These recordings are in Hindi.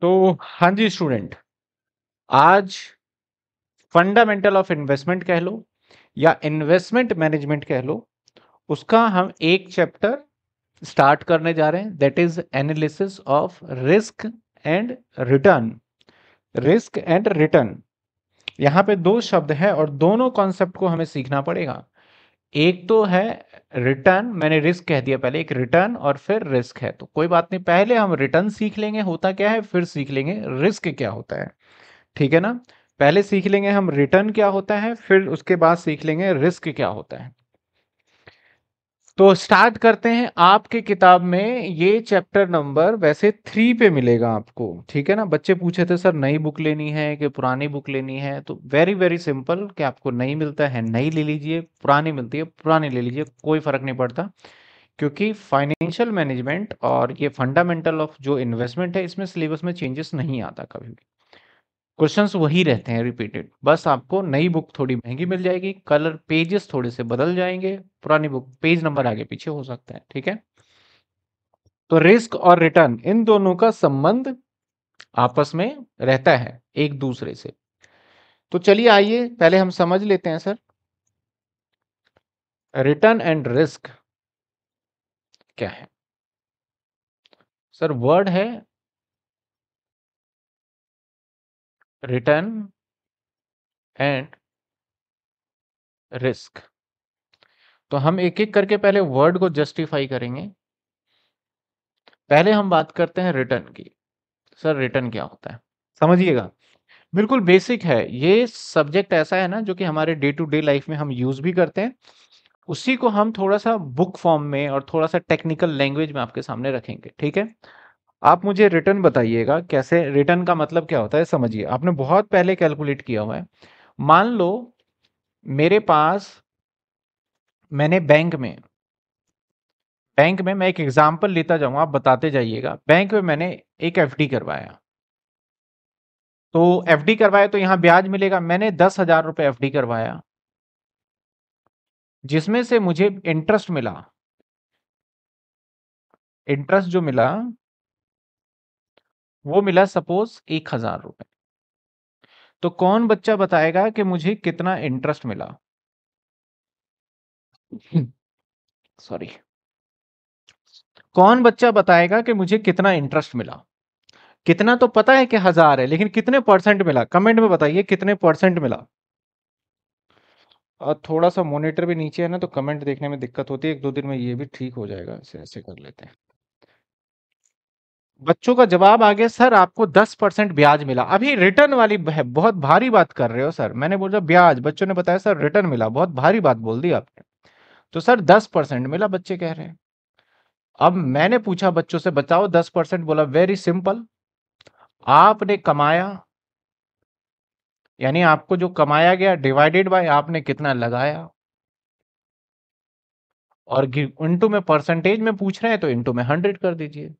तो हाँ जी स्टूडेंट आज फंडामेंटल ऑफ इन्वेस्टमेंट कह लो या इन्वेस्टमेंट मैनेजमेंट कह लो उसका हम एक चैप्टर स्टार्ट करने जा रहे हैं that is analysis of risk and return risk and return यहाँ पे दो शब्द हैं और दोनों कॉन्सेप्ट को हमें सीखना पड़ेगा एक तो है रिटर्न मैंने रिस्क कह दिया पहले एक रिटर्न और फिर रिस्क है तो कोई बात नहीं पहले हम रिटर्न सीख लेंगे होता क्या है फिर सीख लेंगे रिस्क क्या होता है ठीक है ना पहले सीख लेंगे हम रिटर्न क्या होता है फिर उसके बाद सीख लेंगे रिस्क क्या होता है तो स्टार्ट करते हैं आपके किताब में ये चैप्टर नंबर वैसे थ्री पे मिलेगा आपको ठीक है ना बच्चे पूछे थे सर नई बुक लेनी है कि पुरानी बुक लेनी है तो वेरी वेरी सिंपल कि आपको नई मिलता है नई ले लीजिए पुरानी मिलती है पुरानी ले लीजिए कोई फर्क नहीं पड़ता क्योंकि फाइनेंशियल मैनेजमेंट और ये फंडामेंटल ऑफ जो इन्वेस्टमेंट है इसमें सिलेबस में चेंजेस नहीं आता कभी भी क्वेश्चन वही रहते हैं रिपीटेड बस आपको नई बुक थोड़ी महंगी मिल जाएगी कलर पेजेस थोड़े से बदल जाएंगे पुरानी बुक पेज नंबर आगे पीछे हो सकता है ठीक है तो रिस्क और रिटर्न इन दोनों का संबंध आपस में रहता है एक दूसरे से तो चलिए आइए पहले हम समझ लेते हैं सर रिटर्न एंड रिस्क क्या है सर वर्ड है return एंड रिस्क तो हम एक एक करके पहले वर्ड को जस्टिफाई करेंगे पहले हम बात करते हैं रिटर्न की सर रिटर्न क्या होता है समझिएगा बिल्कुल बेसिक है ये सब्जेक्ट ऐसा है ना जो कि हमारे डे टू डे लाइफ में हम यूज भी करते हैं उसी को हम थोड़ा सा बुक फॉर्म में और थोड़ा सा टेक्निकल लैंग्वेज में आपके सामने रखेंगे ठीक है आप मुझे रिटर्न बताइएगा कैसे रिटर्न का मतलब क्या होता है समझिए आपने बहुत पहले कैलकुलेट किया हुआ है मान लो मेरे पास मैंने बैंक में बैंक में मैं एक एग्जाम्पल लेता जाऊंगा आप बताते जाइएगा बैंक में मैंने एक एफ करवाया तो एफ करवाया तो यहां ब्याज मिलेगा मैंने दस हजार रुपये एफ करवाया जिसमें से मुझे इंटरेस्ट मिला इंटरेस्ट जो मिला वो मिला सपोज एक हजार रुपए तो कौन बच्चा बताएगा कि मुझे कितना इंटरेस्ट मिला सॉरी कौन बच्चा बताएगा कि मुझे कितना इंटरेस्ट मिला कितना तो पता है कि हजार है लेकिन कितने परसेंट मिला कमेंट में बताइए कितने परसेंट मिला और थोड़ा सा मॉनिटर भी नीचे है ना तो कमेंट देखने में दिक्कत होती है एक दो दिन में ये भी ठीक हो जाएगा ऐसे ऐसे कर लेते हैं बच्चों का जवाब आ गया सर आपको दस परसेंट ब्याज मिला अभी रिटर्न वाली है बहुत भारी बात कर रहे हो सर मैंने बोला ब्याज बच्चों ने बताया सर रिटर्न मिला बहुत भारी बात बोल दी आपने तो सर दस परसेंट मिला बच्चे कह रहे हैं अब मैंने पूछा बच्चों से बताओ दस परसेंट बोला वेरी सिंपल आपने कमाया यानी आपको जो कमाया गया डिवाइडेड बाय आपने कितना लगाया और इंटू में परसेंटेज में पूछ रहे हैं तो इंटू में हंड्रेड कर दीजिए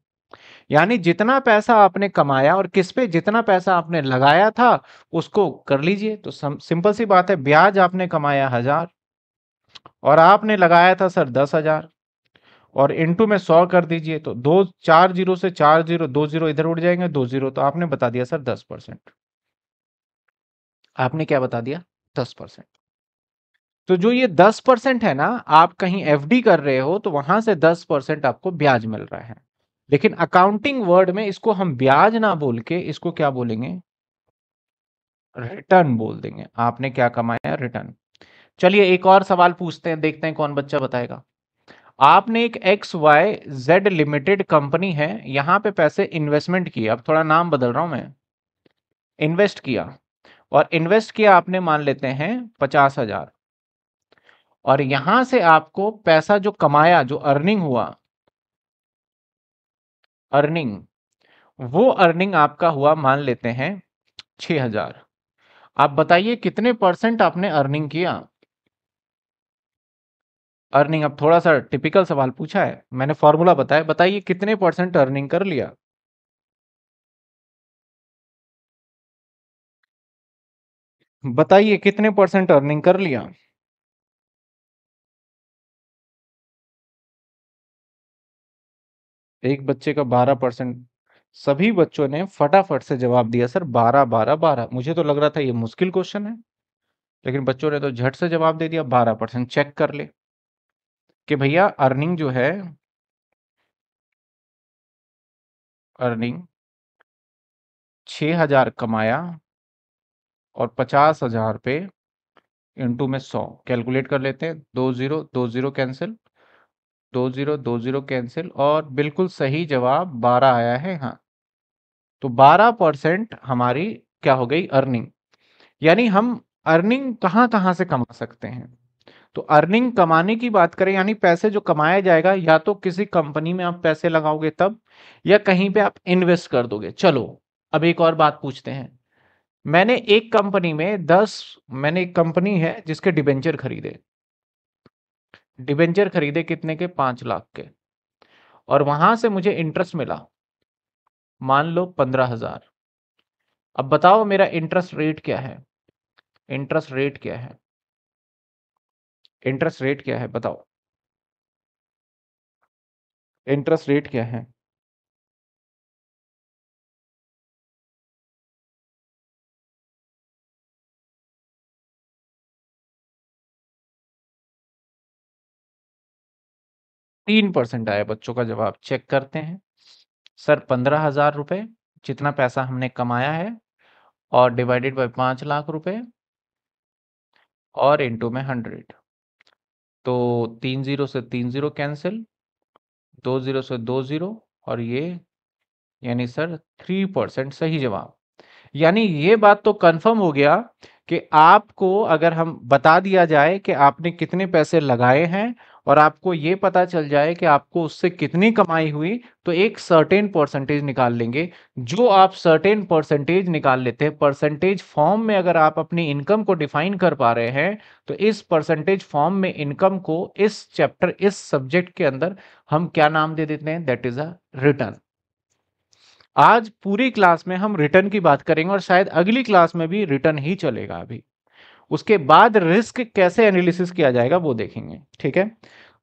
यानी जितना पैसा आपने कमाया और किस पे जितना पैसा आपने लगाया था उसको कर लीजिए तो सिंपल सी बात है ब्याज आपने कमाया हजार और आपने लगाया था सर दस हजार और इंटू में सौ कर दीजिए तो दो चार जीरो से चार जीरो दो जीरो इधर उड़ जाएंगे दो जीरो तो आपने बता दिया सर दस परसेंट आपने क्या बता दिया दस परसेंट तो जो ये दस परसेंट है ना आप कहीं एफडी कर रहे हो तो वहां से दस परसेंट आपको ब्याज मिल रहा है लेकिन अकाउंटिंग वर्ड में इसको हम ब्याज ना बोल के इसको क्या बोलेंगे रिटर्न बोल देंगे आपने क्या कमाया रिटर्न चलिए एक और सवाल पूछते हैं देखते हैं कौन बच्चा बताएगा आपने एक X Y Z limited company है यहां पे पैसे इन्वेस्टमेंट किए अब थोड़ा नाम बदल रहा हूं मैं इन्वेस्ट किया और इन्वेस्ट किया आपने मान लेते हैं पचास हजार और यहां से आपको पैसा जो कमाया जो अर्निंग हुआ अर्निंग वो अर्निंग आपका हुआ मान लेते हैं छ हजार आप बताइए कितने परसेंट आपने अर्निंग किया अर्निंग अब थोड़ा सा टिपिकल सवाल पूछा है मैंने फॉर्मूला बताया बताइए कितने परसेंट अर्निंग कर लिया बताइए कितने परसेंट अर्निंग कर लिया एक बच्चे का बारह परसेंट सभी बच्चों ने फटाफट से जवाब दिया सर बारह बारह बारह मुझे तो लग रहा था ये मुश्किल क्वेश्चन है लेकिन बच्चों ने तो झट से जवाब दे दिया बारह परसेंट चेक कर ले कि भैया अर्निंग जो है अर्निंग छ हजार कमाया और पचास हजार पे इंटू में सौ कैलकुलेट कर लेते हैं दो जीरो दो जीरो कैंसिल दो जीरो दो जीरो कैंसिल और बिल्कुल सही जवाब बारह आया है हाँ तो बारह परसेंट हमारी क्या हो गई अर्निंग यानी हम अर्निंग कहाँ कहाँ से कमा सकते हैं तो अर्निंग कमाने की बात करें यानी पैसे जो कमाया जाएगा या तो किसी कंपनी में आप पैसे लगाओगे तब या कहीं पे आप इन्वेस्ट कर दोगे चलो अब एक और बात पूछते हैं मैंने एक कंपनी में दस मैंने एक कंपनी है जिसके डिबेंचर खरीदे डिबेंचर खरीदे कितने के पांच लाख के और वहां से मुझे इंटरेस्ट मिला मान लो पंद्रह हज़ार अब बताओ मेरा इंटरेस्ट रेट क्या है इंटरेस्ट रेट क्या है इंटरेस्ट रेट क्या है बताओ इंटरेस्ट रेट क्या है तीन परसेंट आया बच्चों का जवाब चेक करते हैं सर पंद्रह हजार रुपये जितना पैसा हमने कमाया है और डिवाइडेड बाय पाँच लाख रुपए और इनटू में हंड्रेड तो तीन जीरो से तीन जीरो कैंसिल दो जीरो से दो जीरो और ये यानी सर थ्री परसेंट सही जवाब यानी ये बात तो कंफर्म हो गया कि आपको अगर हम बता दिया जाए कि आपने कितने पैसे लगाए हैं और आपको ये पता चल जाए कि आपको उससे कितनी कमाई हुई तो एक सर्टेन परसेंटेज निकाल लेंगे जो आप सर्टेन परसेंटेज निकाल लेते हैं परसेंटेज फॉर्म में अगर आप अपनी इनकम को डिफाइन कर पा रहे हैं तो इस परसेंटेज फॉर्म में इनकम को इस चैप्टर इस सब्जेक्ट के अंदर हम क्या नाम दे देते हैं दैट इज अ रिटर्न आज पूरी क्लास में हम रिटर्न की बात करेंगे और शायद अगली क्लास में भी रिटर्न ही चलेगा अभी उसके बाद रिस्क कैसे एनालिसिस किया जाएगा वो देखेंगे ठीक है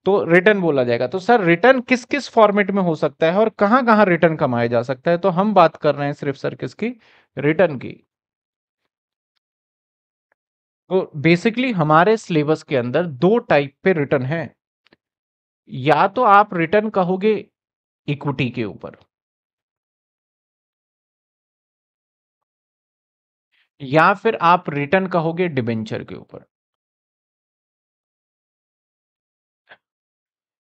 तो रिटर्न बोला जाएगा तो सर रिटर्न किस किस फॉर्मेट में हो सकता है और कहां कहां रिटर्न कमाया जा सकता है तो हम बात कर रहे हैं सिर्फ सर किसकी रिटर्न की तो बेसिकली हमारे सिलेबस के अंदर दो टाइप पे रिटर्न है या तो आप रिटर्न कहोगे इक्विटी के ऊपर या फिर आप रिटर्न कहोगे डिबेंचर के ऊपर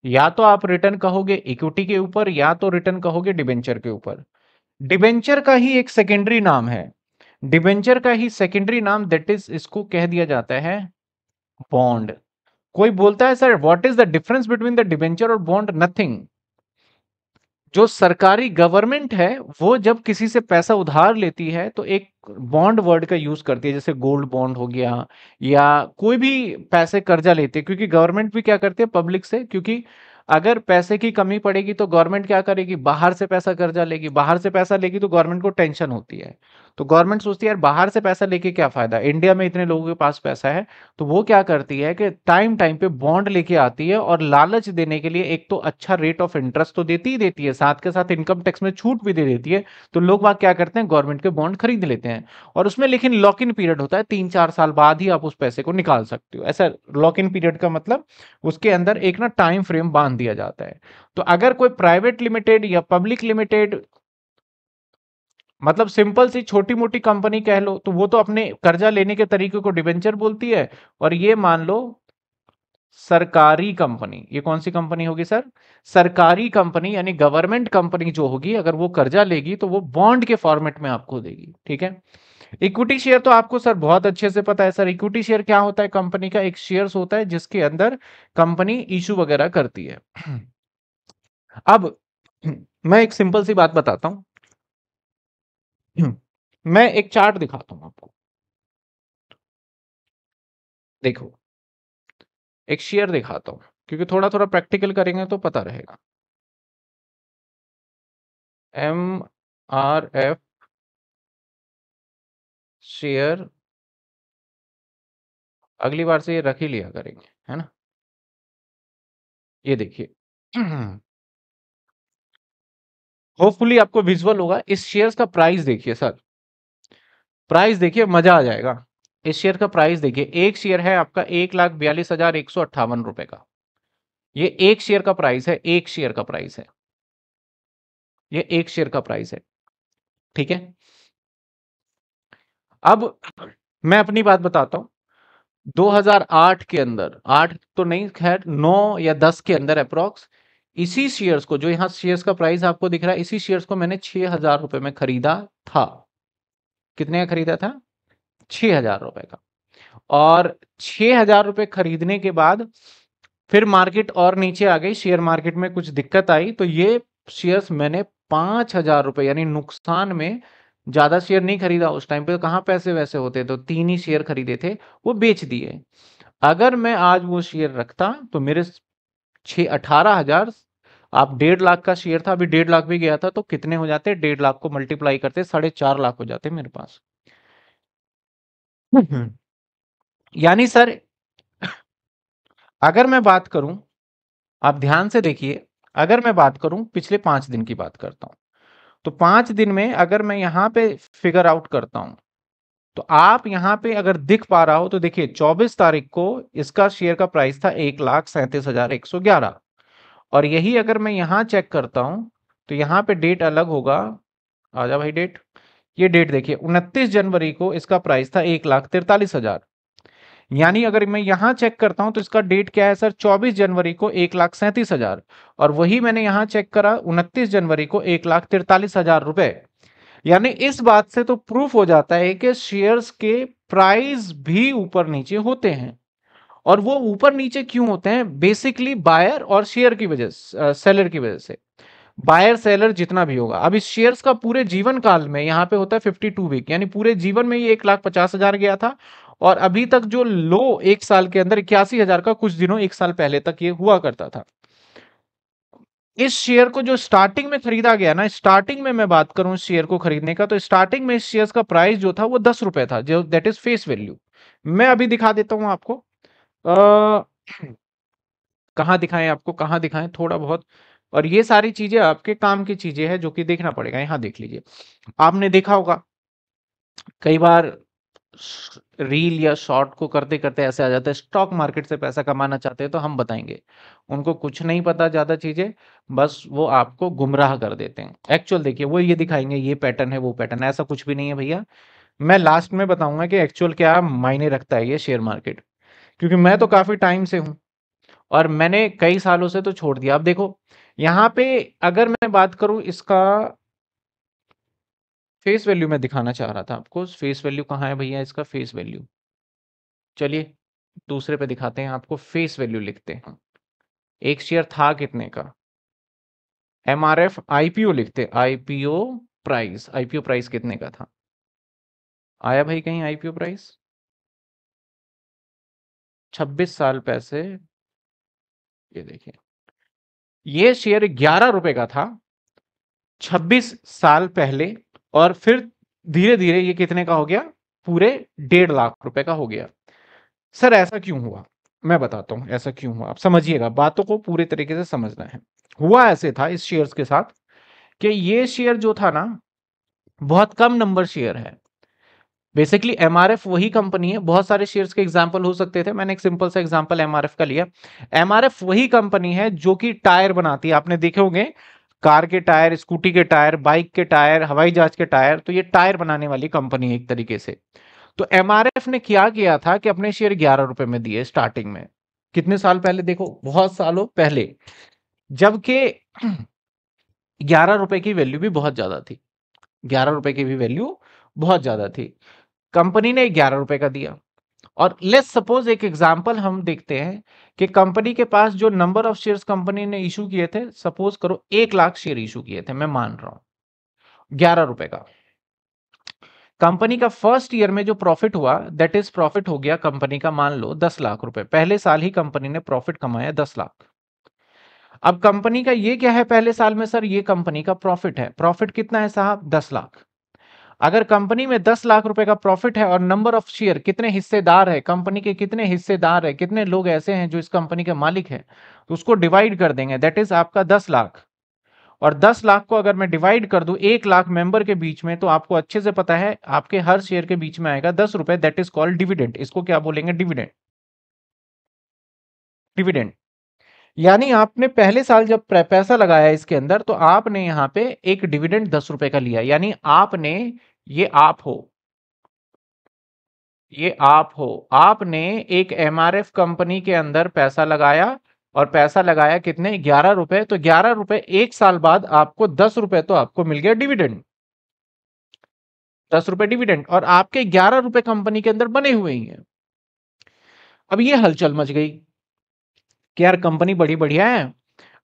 या तो आप रिटर्न कहोगे इक्विटी के ऊपर या तो रिटर्न कहोगे डिबेंचर के ऊपर डिबेंचर का ही एक सेकेंडरी नाम है डिबेंचर का ही सेकेंडरी नाम दट इज इसको कह दिया जाता है बॉन्ड कोई बोलता है sir what is the difference between the debenture और बॉन्ड नथिंग जो सरकारी गवर्नमेंट है वो जब किसी से पैसा उधार लेती है तो एक बॉन्ड वर्ड का यूज करती है जैसे गोल्ड बॉन्ड हो गया या कोई भी पैसे कर्जा लेते क्योंकि गवर्नमेंट भी क्या करती है पब्लिक से क्योंकि अगर पैसे की कमी पड़ेगी तो गवर्नमेंट क्या करेगी बाहर से पैसा कर्जा लेगी बाहर से पैसा लेगी तो गवर्नमेंट को टेंशन होती है तो गवर्नमेंट सोचती है यार बाहर से पैसा लेके क्या फायदा इंडिया में इतने लोगों के पास पैसा है तो वो क्या करती है कि टाइम टाइम पे बॉन्ड लेके आती है और लालच देने के लिए एक तो अच्छा रेट ऑफ इंटरेस्ट तो देती ही देती है साथ के साथ इनकम टैक्स में छूट भी दे देती है तो लोग वहां क्या करते हैं गवर्नमेंट के बॉन्ड खरीद लेते हैं और उसमें लेकिन लॉक इन पीरियड होता है तीन चार साल बाद ही आप उस पैसे को निकाल सकते हो ऐसा लॉक इन पीरियड का मतलब उसके अंदर एक ना टाइम फ्रेम बांध दिया जाता है तो अगर कोई प्राइवेट लिमिटेड या पब्लिक लिमिटेड मतलब सिंपल सी छोटी मोटी कंपनी कह लो तो वो तो अपने कर्जा लेने के तरीके को डिवेंचर बोलती है और ये मान लो सरकारी कंपनी ये कौन सी कंपनी होगी सर सरकारी कंपनी यानी गवर्नमेंट कंपनी जो होगी अगर वो कर्जा लेगी तो वो बॉन्ड के फॉर्मेट में आपको देगी ठीक है इक्विटी शेयर तो आपको सर बहुत अच्छे से पता है सर इक्विटी शेयर क्या होता है कंपनी का एक शेयर होता है जिसके अंदर कंपनी इशू वगैरह करती है अब मैं एक सिंपल सी बात बताता हूं मैं एक चार्ट दिखाता हूं आपको देखो एक शेयर दिखाता हूं क्योंकि थोड़ा थोड़ा प्रैक्टिकल करेंगे तो पता रहेगा एम आर एफ शेयर अगली बार से ये रख ही लिया करेंगे है ना ये देखिए होपफुली आपको विजुअल होगा इस शेयर का प्राइस देखिए सर प्राइस देखिए मजा आ जाएगा इस शेयर का प्राइस देखिए एक शेयर है आपका एक लाख बयालीस हजार एक सौ अट्ठावन रुपए का ये एक शेयर का प्राइस है एक शेयर का प्राइस है ये एक शेयर का प्राइस है ठीक है अब मैं अपनी बात बताता हूं 2008 के अंदर आठ तो नहीं खैर नौ या दस के अंदर अप्रोक्स इसी शेयर्स को जो यहाँ शेयर्स का प्राइस आपको दिख रहा है इसी शेयर्स को मैंने छह हजार रुपए में खरीदा था कितने का खरीदा था छह हजार रुपए का और छह हजार रुपए खरीदने के बाद फिर मार्केट और नीचे आ गई शेयर मार्केट में कुछ दिक्कत आई तो ये शेयर्स मैंने पांच हजार रुपए यानी नुकसान में ज्यादा शेयर नहीं खरीदा उस टाइम पे तो कहाँ पैसे वैसे होते तो तीन ही शेयर खरीदे थे वो बेच दिए अगर मैं आज वो शेयर रखता तो मेरे छ अठारह हजार आप डेढ़ लाख का शेयर था अभी डेढ़ लाख भी गया था तो कितने हो जाते हैं डेढ़ लाख को मल्टीप्लाई करते साढ़े चार लाख हो जाते मेरे पास हम्म, हम्म। यानी सर अगर मैं बात करूं आप ध्यान से देखिए अगर मैं बात करूं पिछले पांच दिन की बात करता हूं तो पांच दिन में अगर मैं यहां पे फिगर आउट करता हूं तो आप यहां पे अगर दिख पा रहा हो तो देखिए 24 तारीख को इसका शेयर का प्राइस था एक लाख सैंतीस हजार एक सौ ग्यारह और यही अगर मैं यहाँ चेक करता हूँ तो यहाँ पे डेट अलग होगा आ जा भाई डेट ये डेट देखिए उनतीस जनवरी को इसका प्राइस था एक लाख तिरतालीस हजार यानी अगर मैं यहाँ चेक करता हूँ तो इसका डेट क्या है सर 24 जनवरी को एक लाख सैंतीस हजार और वही मैंने यहाँ चेक करा 29 जनवरी को एक लाख तिरतालीस हजार रुपए यानी इस बात से तो प्रूफ हो जाता है कि शेयर्स के प्राइस भी ऊपर नीचे होते हैं और वो ऊपर नीचे क्यों होते हैं बेसिकली बायर और शेयर की वजह सेलर की वजह से बायर सेलर जितना भी होगा अब इस शेयर्स का पूरे जीवन काल में यहाँ पे होता है फिफ्टी टू वीक यानी पूरे जीवन में ये एक लाख पचास हजार गया था और अभी तक जो लो एक साल के अंदर इक्यासी हजार का कुछ दिनों एक साल पहले तक ये हुआ करता था इस शेयर को जो स्टार्टिंग में खरीदा गया ना स्टार्टिंग में मैं बात करूं इस शेयर को खरीदने का तो स्टार्टिंग में इस शेयर का प्राइस जो था वो दस रुपए था जो दैट इज फेस वैल्यू मैं अभी दिखा देता हूं आपको कहाँ दिखाएं आपको कहाँ दिखाएं थोड़ा बहुत और ये सारी चीजें आपके काम की चीजें हैं जो कि देखना पड़ेगा यहाँ देख लीजिए आपने देखा होगा कई बार रील या शॉर्ट को करते करते ऐसे आ जाते हैं स्टॉक मार्केट से पैसा कमाना चाहते हैं तो हम बताएंगे उनको कुछ नहीं पता ज़्यादा चीज़ें बस वो आपको गुमराह कर देते हैं एक्चुअल देखिए वो ये दिखाएंगे ये पैटर्न है वो पैटर्न है ऐसा कुछ भी नहीं है भैया मैं लास्ट में बताऊंगा कि एक्चुअल क्या मायने रखता है ये शेयर मार्केट क्योंकि मैं तो काफ़ी टाइम से हूं और मैंने कई सालों से तो छोड़ दिया अब देखो यहां पे अगर मैं बात करूं इसका फेस वैल्यू मैं दिखाना चाह रहा था आपको फेस वैल्यू कहाँ है भैया इसका फेस वैल्यू चलिए दूसरे पे दिखाते हैं आपको फेस वैल्यू लिखते हैं एक शेयर था कितने का एम आर एफ आईपीओ लिखते आईपीओ प्राइस आईपीओ प्राइस कितने का था आया भाई कहीं आईपीओ प्राइस छब्बीस साल पैसे ये देखिए ये शेयर ग्यारह रुपए का था छब्बीस साल पहले और फिर धीरे धीरे ये कितने का हो गया पूरे डेढ़ लाख रुपए का हो गया सर ऐसा क्यों हुआ मैं बताता हूं ऐसा क्यों हुआ आप समझिएगा बातों को पूरे तरीके से समझना है हुआ ऐसे था इस शेयर्स के साथ कि ये शेयर जो था ना बहुत कम नंबर शेयर है बेसिकली एम वही कंपनी है बहुत सारे शेयर्स के एग्जाम्पल हो सकते थे मैंने एक सिंपल सा एग्जाम्पल एम का लिया एम वही कंपनी है जो कि टायर बनाती है आपने देखे होंगे कार के टायर स्कूटी के टायर बाइक के टायर हवाई जहाज के टायर तो ये टायर बनाने वाली कंपनी है एक तरीके से तो एम ने क्या किया था कि अपने शेयर ग्यारह रुपए में दिए स्टार्टिंग में कितने साल पहले देखो बहुत सालों पहले जबकि ग्यारह रुपए की वैल्यू भी बहुत ज्यादा थी ग्यारह रुपए की भी वैल्यू बहुत ज्यादा थी कंपनी ने ग्यारह रुपए का दिया और लेस सपोज एक एग्जाम्पल हम देखते हैं कि कंपनी के पास जो नंबर ऑफ शेयर्स कंपनी ने इशू किए थे सपोज करो एक लाख शेयर इशू किए थे मैं मान रहा हूं ग्यारह रुपए का कंपनी का फर्स्ट ईयर में जो प्रॉफिट हुआ दैट इज प्रॉफिट हो गया कंपनी का मान लो दस लाख रुपए पहले साल ही कंपनी ने प्रॉफिट कमाया दस लाख अब कंपनी का ये क्या है पहले साल में सर ये कंपनी का प्रॉफिट है प्रॉफिट कितना है साहब दस लाख अगर कंपनी में दस लाख रुपए का प्रॉफिट है और नंबर ऑफ शेयर कितने हिस्सेदार है कंपनी के कितने हिस्सेदार है कितने लोग ऐसे हैं जो इस कंपनी के मालिक है तो उसको डिवाइड कर देंगे दैट इज आपका दस लाख और दस लाख को अगर मैं डिवाइड कर दू एक लाख मेंबर के बीच में तो आपको अच्छे से पता है आपके हर शेयर के बीच में आएगा दस रुपए दैट इज कॉल्ड डिविडेंट इसको क्या बोलेंगे डिविडेंट डिविडेंट यानी आपने पहले साल जब पैसा लगाया इसके अंदर तो आपने यहां पे एक डिविडेंड दस रुपए का लिया यानी आपने ये आप हो ये आप हो आपने एक एमआरएफ कंपनी के अंदर पैसा लगाया और पैसा लगाया कितने ग्यारह रुपए तो ग्यारह रुपए एक साल बाद आपको दस रुपए तो आपको मिल गया डिविडेंड दस रुपए डिविडेंड और आपके ग्यारह रुपए कंपनी के अंदर बने हुए ही हैं अब ये हलचल मच गई कि यार कंपनी बड़ी बढ़िया है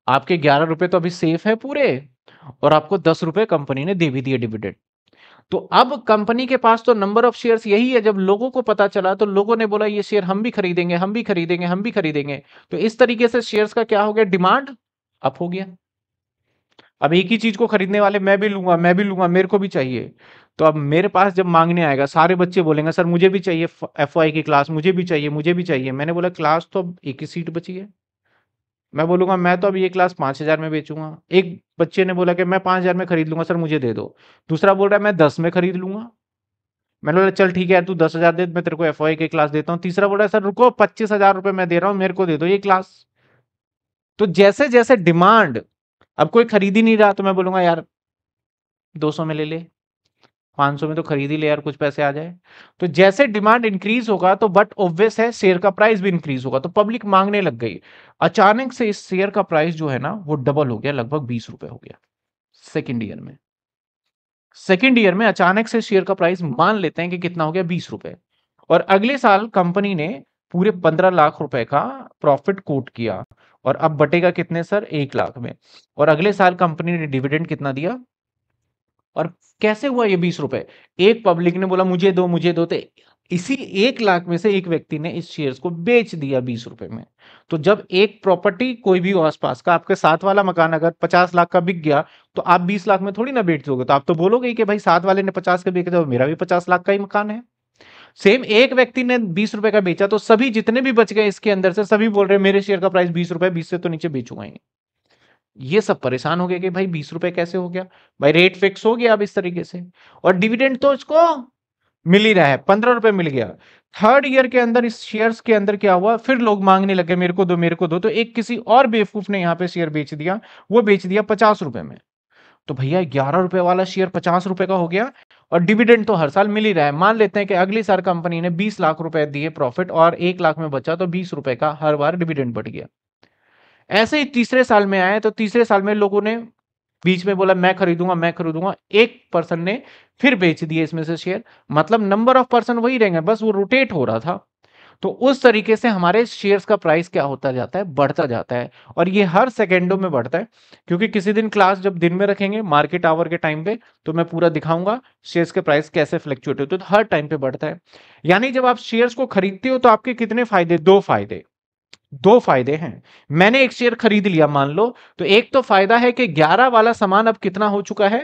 आपके ग्यारह रुपए तो अभी सेफ है पूरे और आपको दस रुपए कंपनी ने दे भी दिए डिविडेंड तो अब कंपनी के पास तो नंबर ऑफ शेयर्स यही है जब लोगों को पता चला तो लोगों ने बोला ये शेयर हम भी खरीदेंगे हम भी खरीदेंगे हम भी खरीदेंगे तो इस तरीके से शेयर्स का क्या हो गया डिमांड अप हो गया अब एक ही चीज को खरीदने वाले मैं भी लूंगा मैं भी लूंगा मेरे को भी चाहिए तो अब मेरे पास जब मांगने आएगा सारे बच्चे बोलेंगे सर मुझे भी चाहिए एफ की क्लास मुझे भी चाहिए मुझे भी चाहिए मैंने बोला क्लास तो अब एक ही सीट बची है मैं बोलूंगा मैं तो अब ये क्लास पाँच हज़ार में बेचूंगा एक बच्चे ने बोला कि मैं पाँच हज़ार में खरीद लूंगा सर मुझे दे दो दूसरा बोल रहा है मैं दस में खरीद लूंगा मैंने बोला चल ठीक है यार तू दस हज़ार दे मैं तेरे को एफ के क्लास देता हूँ तीसरा बोल रहा है सर रुको पच्चीस हज़ार रुपये मैं दे रहा हूँ मेरे को दे दो ये क्लास तो जैसे जैसे डिमांड अब कोई खरीद ही नहीं रहा तो मैं बोलूंगा यार दो सौ में ले ले 500 में तो खरीद ही ले यार कुछ पैसे आ जाए तो जैसे डिमांड इंक्रीज होगा तो बट ऑब्वियस है शेयर का प्राइस भी इंक्रीज होगा तो पब्लिक मांगने लग गई अचानक से इस शेयर का प्राइस जो है ना वो डबल हो गया लगभग बीस रुपए हो गया सेकेंड ईयर में सेकेंड ईयर में अचानक से शेयर का प्राइस मान लेते हैं कि कितना हो गया बीस रुपए और अगले साल कंपनी ने पूरे पंद्रह लाख रुपए का प्रॉफिट कोट किया और अब बटेगा कितने सर एक लाख में और अगले साल कंपनी ने डिविडेंड कितना दिया और कैसे हुआ ये बीस रुपए एक पब्लिक ने बोला मुझे दो मुझे दो थे तो इसी एक लाख में से एक व्यक्ति ने इस शेयर्स को बेच दिया बीस रुपए में तो जब एक प्रॉपर्टी कोई भी आसपास का आपके साथ वाला मकान अगर पचास लाख का बिक गया तो आप बीस लाख में थोड़ी ना बेच दोगे तो आप तो बोलोगे कि भाई साथ वाले ने पचास का बेच दिया तो मेरा भी पचास लाख का ही मकान है सेम एक व्यक्ति ने बीस रुपए का बेचा तो सभी जितने भी बच गए इसके अंदर से सभी बोल रहे मेरे शेयर का प्राइस बीस रुपए बीस से तो नीचे बेचूंगा ही ये सब परेशान हो गए कि भाई बीस रुपए कैसे हो गया भाई रेट फिक्स हो गया अब इस तरीके से और डिविडेंड तो इसको मिल ही रहा है पंद्रह रुपए मिल गया थर्ड ईयर के अंदर इस शेयर्स के अंदर क्या हुआ फिर लोग मांगने लगे मेरे को दो मेरे को दो तो एक किसी और बेवकूफ ने यहाँ पे शेयर बेच दिया वो बेच दिया पचास रुपए में तो भैया ग्यारह रुपए वाला शेयर पचास रुपए का हो गया और डिविडेंड तो हर साल मिल ही रहा है मान लेते हैं कि अगली साल कंपनी ने बीस लाख रुपए दिए प्रॉफिट और एक लाख में बचा तो बीस रुपए का हर बार डिविडेंड बढ़ गया ऐसे ही तीसरे साल में आए तो तीसरे साल में लोगों ने बीच में बोला मैं खरीदूंगा मैं खरीदूंगा एक पर्सन ने फिर बेच दिए इसमें से शेयर मतलब नंबर ऑफ पर्सन वही रहेंगे बस वो रोटेट हो रहा था तो उस तरीके से हमारे शेयर्स का प्राइस क्या होता जाता है बढ़ता जाता है और ये हर सेकेंडों में बढ़ता है क्योंकि किसी दिन क्लास जब दिन में रखेंगे मार्केट आवर के टाइम पे तो मैं पूरा दिखाऊंगा शेयर्स के प्राइस कैसे फ्लैक्चुएट होते तो हर टाइम पे बढ़ता है यानी जब आप शेयर्स को खरीदते हो तो आपके कितने फायदे दो फायदे दो फायदे हैं मैंने एक शेयर खरीद लिया मान लो तो एक तो फायदा है कि 11 वाला सामान अब कितना हो चुका है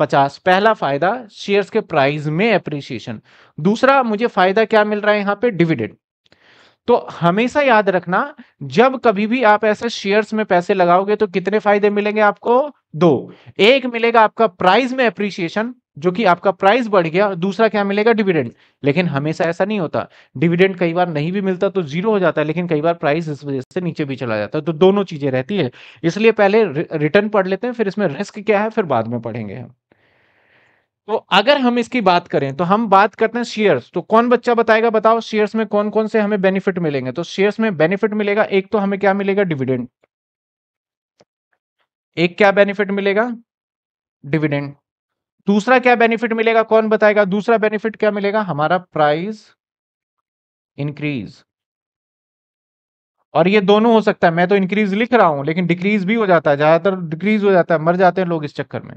50 पहला फायदा शेयर्स के प्राइस में एप्रिसिएशन दूसरा मुझे फायदा क्या मिल रहा है यहां पे डिविडेंड तो हमेशा याद रखना जब कभी भी आप ऐसे शेयर्स में पैसे लगाओगे तो कितने फायदे मिलेंगे आपको दो एक मिलेगा आपका प्राइस में एप्रिसिएशन जो कि आपका प्राइस बढ़ गया दूसरा क्या मिलेगा डिविडेंड लेकिन हमेशा ऐसा नहीं होता डिविडेंड कई बार नहीं भी मिलता तो जीरो हो जाता है लेकिन कई बार प्राइस इस वजह से नीचे भी चला जाता है तो दोनों चीजें रहती है इसलिए पहले रिटर्न पढ़ लेते हैं फिर इसमें रिस्क क्या है फिर बाद में पढ़ेंगे हम तो अगर हम इसकी बात करें तो हम बात करते हैं शेयर्स तो कौन बच्चा बताएगा बताओ शेयर्स में कौन कौन से हमें बेनिफिट मिलेंगे तो शेयर्स में बेनिफिट मिलेगा एक तो हमें क्या मिलेगा डिविडेंड एक क्या बेनिफिट मिलेगा डिविडेंड दूसरा क्या बेनिफिट मिलेगा कौन बताएगा दूसरा बेनिफिट क्या मिलेगा हमारा प्राइस इंक्रीज और ये दोनों हो सकता है मैं तो इंक्रीज लिख रहा हूं लेकिन डिक्रीज भी हो जाता है ज्यादातर डिक्रीज हो जाता है मर जाते हैं लोग इस चक्कर में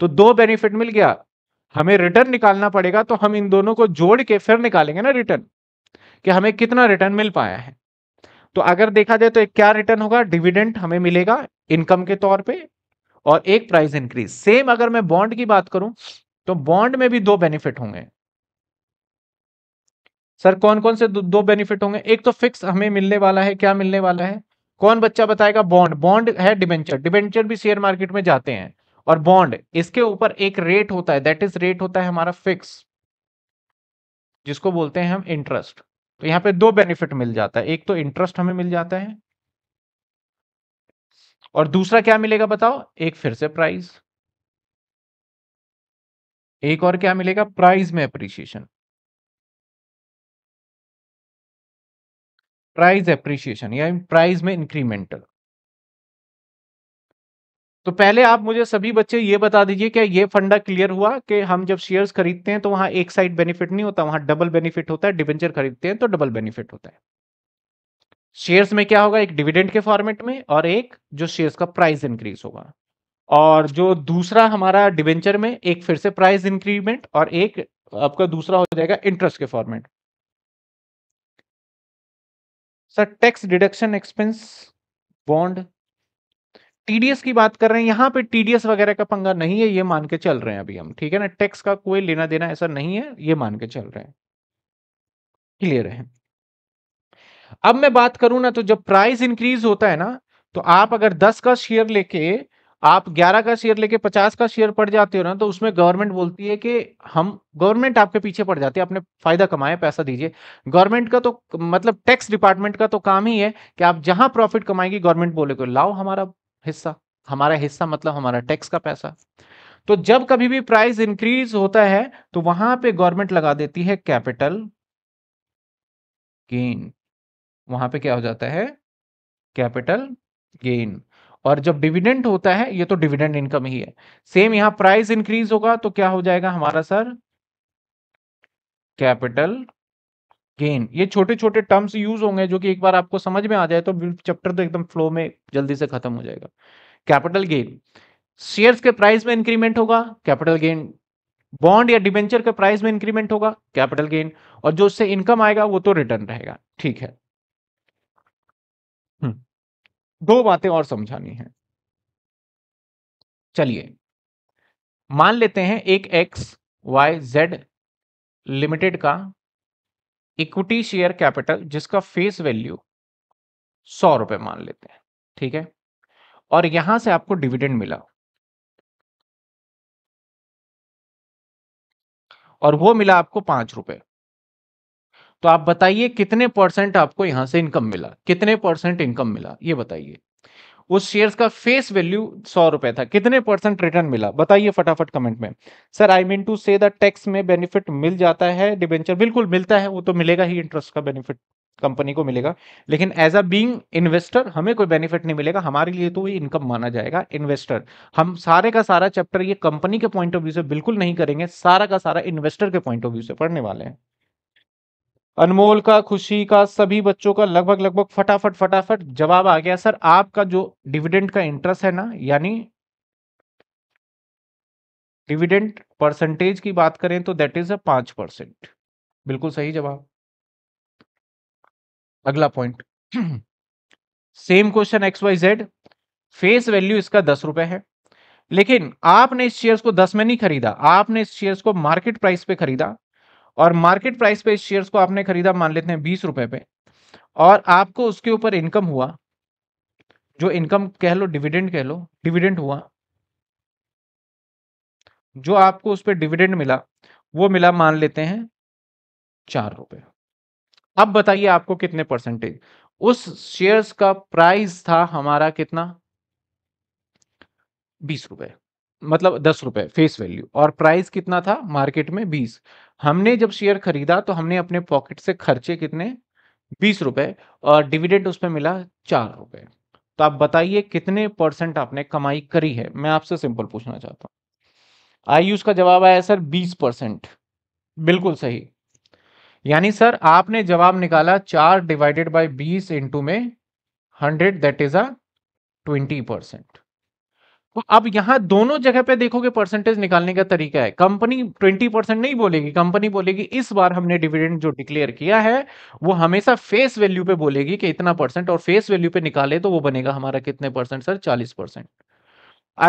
तो दो बेनिफिट मिल गया हमें रिटर्न निकालना पड़ेगा तो हम इन दोनों को जोड़ के फिर निकालेंगे ना रिटर्न कि हमें कितना रिटर्न मिल पाया है तो अगर देखा जाए तो एक क्या रिटर्न होगा डिविडेंट हमें मिलेगा इनकम के तौर पे और एक प्राइस इंक्रीज सेम अगर मैं बॉन्ड की बात करूं तो बॉन्ड में भी दो बेनिफिट होंगे सर कौन कौन से दो बेनिफिट होंगे एक तो फिक्स हमें मिलने वाला है क्या मिलने वाला है कौन बच्चा बताएगा बॉन्ड बॉन्ड है डिबेंचर डिबेंचर भी शेयर मार्केट में जाते हैं और बॉन्ड इसके ऊपर एक रेट होता है दैट इज रेट होता है हमारा फिक्स जिसको बोलते हैं हम इंटरेस्ट तो यहाँ पे दो बेनिफिट मिल जाता है एक तो इंटरेस्ट हमें मिल जाता है और दूसरा क्या मिलेगा बताओ एक फिर से प्राइस एक और क्या मिलेगा प्राइस में अप्रिशिएशन प्राइस अप्रिशिएशन या प्राइस में इंक्रीमेंटल तो पहले आप मुझे सभी बच्चे ये बता दीजिए क्या ये फंडा क्लियर हुआ कि हम जब शेयर्स खरीदते हैं तो वहां एक साइड बेनिफिट नहीं होता वहां डबल बेनिफिट होता है डिवेंचर खरीदते हैं तो डबल बेनिफिट होता है शेयर्स में क्या होगा एक डिविडेंड के फॉर्मेट में और एक जो शेयर्स का प्राइस इंक्रीज होगा और जो दूसरा हमारा डिवेंचर में एक फिर से प्राइस इंक्रीमेंट और एक आपका दूसरा हो जाएगा इंटरेस्ट के format sir tax deduction expense bond TDS की बात कर रहे हैं यहाँ पे टीडीएस वगैरह का पंगा नहीं है ये मान के चल रहे हैं अभी हम ठीक है ना टैक्स का कोई लेना देना ऐसा नहीं है ये मान के चल रहे हैं क्लियर है अब मैं बात करूं ना तो जब प्राइस इंक्रीज होता है ना तो आप अगर दस का शेयर लेके आप 11 का शेयर लेके 50 का शेयर पड़ जाते हो ना तो उसमें गवर्नमेंट बोलती है कि हम गवर्नमेंट आपके पीछे पड़ जाती है आपने फायदा कमाया पैसा दीजिए गवर्नमेंट का तो मतलब टैक्स डिपार्टमेंट का तो काम ही है कि आप जहां प्रॉफिट कमाएंगे गवर्नमेंट बोले को लाओ हमारा हिस्सा हमारा हिस्सा मतलब हमारा टैक्स का पैसा तो जब कभी भी प्राइस इंक्रीज होता है तो वहां पे गवर्नमेंट लगा देती है कैपिटल गेन वहां पे क्या हो जाता है कैपिटल गेन और जब डिविडेंड होता है ये तो डिविडेंड इनकम ही है सेम यहां प्राइस इंक्रीज होगा तो क्या हो जाएगा हमारा सर कैपिटल गेन ये छोटे छोटे टर्म्स यूज होंगे जो कि एक बार आपको समझ में आ जाए तो चैप्टर तो एकदम फ्लो में जल्दी से खत्म हो जाएगा कैपिटल गेन शेयर्स के प्राइस में इंक्रीमेंट होगा कैपिटल गेन बॉन्ड या डिबेंचर के प्राइस में इंक्रीमेंट होगा कैपिटल गेन और जो उससे इनकम आएगा वो तो रिटर्न रहेगा ठीक है दो बातें और समझानी है चलिए मान लेते हैं एक एक्स वाई जेड लिमिटेड का इक्विटी शेयर कैपिटल जिसका फेस वैल्यू सौ रुपए मान लेते हैं ठीक है और यहां से आपको डिविडेंड मिला और वो मिला आपको पांच रुपए तो आप बताइए कितने परसेंट आपको यहां से इनकम मिला कितने परसेंट इनकम मिला ये बताइए उस शेयर्स का फेस वैल्यू सौ रुपए था कितने परसेंट रिटर्न मिला बताइए फटाफट कमेंट में sir I mean to say tax में बेनिफिट मिल जाता है डिबेंचर बिल्कुल मिलता है वो तो मिलेगा ही इंटरेस्ट का बेनिफिट कंपनी को मिलेगा लेकिन एज अ बींग इन्वेस्टर हमें कोई बेनिफिट नहीं मिलेगा हमारे लिए तो इनकम माना जाएगा इन्वेस्टर हम सारे का सारा चैप्टर ये कंपनी के पॉइंट ऑफ व्यू से बिल्कुल नहीं करेंगे सारा का सारा इन्वेस्टर के पॉइंट ऑफ व्यू से पढ़ने वाले हैं अनमोल का खुशी का सभी बच्चों का लगभग लगभग फटाफट फटाफट जवाब आ गया सर आपका जो डिविडेंड का इंटरेस्ट है ना यानी डिविडेंड परसेंटेज की बात करें तो दैट इज अ पांच परसेंट बिल्कुल सही जवाब अगला point same question X Y Z face value इसका दस रुपए है लेकिन आपने इस शेयर्स को दस में नहीं खरीदा आपने इस शेयर्स को मार्केट प्राइस पे खरीदा और मार्केट प्राइस पे इस शेयर्स को आपने खरीदा मान लेते हैं बीस रुपए पे और आपको उसके ऊपर इनकम हुआ जो इनकम कह लो डिविडेंड कह लो डिविडेंड हुआ जो आपको उस पर डिविडेंड मिला वो मिला मान लेते हैं चार रुपए अब बताइए आपको कितने परसेंटेज उस शेयर्स का प्राइस था हमारा कितना बीस रुपए मतलब दस रुपए फेस वैल्यू और प्राइस कितना था मार्केट में बीस हमने जब शेयर खरीदा तो हमने अपने पॉकेट से खर्चे कितने बीस रुपए और डिविडेंड उसमें मिला चार रुपए तो आप बताइए कितने परसेंट आपने कमाई करी है मैं आपसे सिंपल पूछना चाहता हूँ आयुष का जवाब आया सर बीस परसेंट बिल्कुल सही यानी सर आपने जवाब निकाला चार डिवाइडेड बाई बीस इंटू में hundred that is a twenty percent तो अब यहां दोनों जगह पे देखोगे परसेंटेज निकालने का तरीका है कंपनी 20 परसेंट नहीं बोलेगी कंपनी बोलेगी इस बार हमने डिविडेंड जो डिक्लेयर किया है वो हमेशा फेस वैल्यू पे बोलेगी कि इतना परसेंट और फेस वैल्यू पे निकाले तो वो बनेगा हमारा कितने परसेंट सर चालीस परसेंट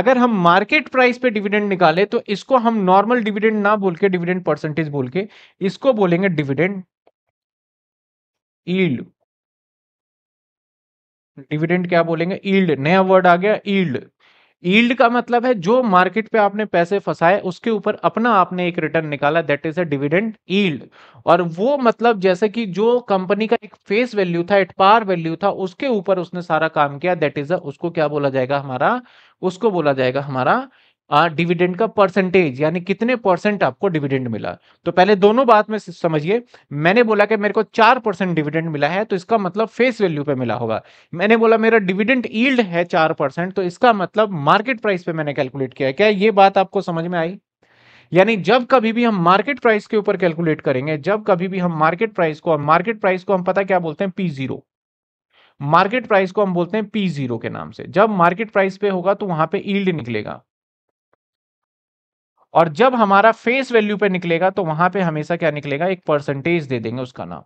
अगर हम मार्केट प्राइस पे डिविडेंड निकाले तो इसको हम नॉर्मल डिविडेंड ना बोल के डिविडेंड परसेंटेज बोल के इसको बोलेंगे डिविडेंड ईल्ड डिविडेंड क्या बोलेंगे ईल्ड नया वर्ड आ गया ईल्ड ईल्ड का मतलब है जो मार्केट पे आपने पैसे फंसाए उसके ऊपर अपना आपने एक रिटर्न निकाला that is a dividend yield और वो मतलब जैसे कि जो कंपनी का एक फेस वैल्यू था एट पार वैल्यू था उसके ऊपर उसने सारा काम किया दैट इज अ उसको क्या बोला जाएगा हमारा उसको बोला जाएगा हमारा डिविडेंड का परसेंटेज यानी कितने परसेंट आपको डिविडेंड मिला तो पहले दोनों बात में समझिए मैंने बोला कि मेरे को चार परसेंट डिविडेंड मिला है तो इसका मतलब फेस वैल्यू पे मिला होगा मैंने बोला मेरा डिविडेंड ईल्ड है चार परसेंट तो इसका मतलब मार्केट प्राइस पे मैंने कैलकुलेट किया है क्या ये बात आपको समझ में आई यानी जब कभी भी हम मार्केट प्राइस के ऊपर कैलकुलेट करेंगे जब कभी भी हम मार्केट प्राइस को मार्केट प्राइस को हम पता क्या बोलते हैं पी जीरो मार्केट प्राइस को हम बोलते हैं पी जीरो के नाम से जब मार्केट प्राइस पे होगा तो वहां पे ईल्ड निकलेगा और जब हमारा फेस वैल्यू पे निकलेगा तो वहां पे हमेशा क्या निकलेगा एक परसेंटेज दे देंगे उसका नाम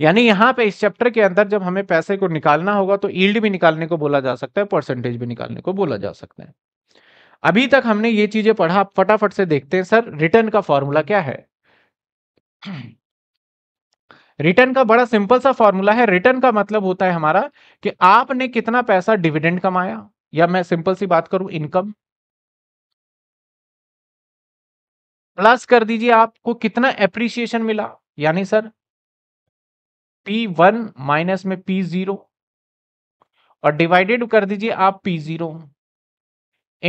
यानी यहां पे इस चैप्टर के अंदर जब हमें पैसे को निकालना होगा तो ईल्ड भी निकालने को बोला जा सकता है परसेंटेज भी निकालने को बोला जा सकता है अभी तक हमने ये चीजें पढ़ा फटाफट से देखते हैं सर रिटर्न का फॉर्मूला क्या है रिटर्न का बड़ा सिंपल सा फॉर्मूला है रिटर्न का मतलब होता है हमारा कि आपने कितना पैसा डिविडेंड कमाया या मैं सिंपल सी बात करूं इनकम प्लस कर दीजिए आपको कितना एप्रिसिएशन मिला यानी सर पी वन माइनस में पी जीरो और डिवाइडेड कर दीजिए आप P zero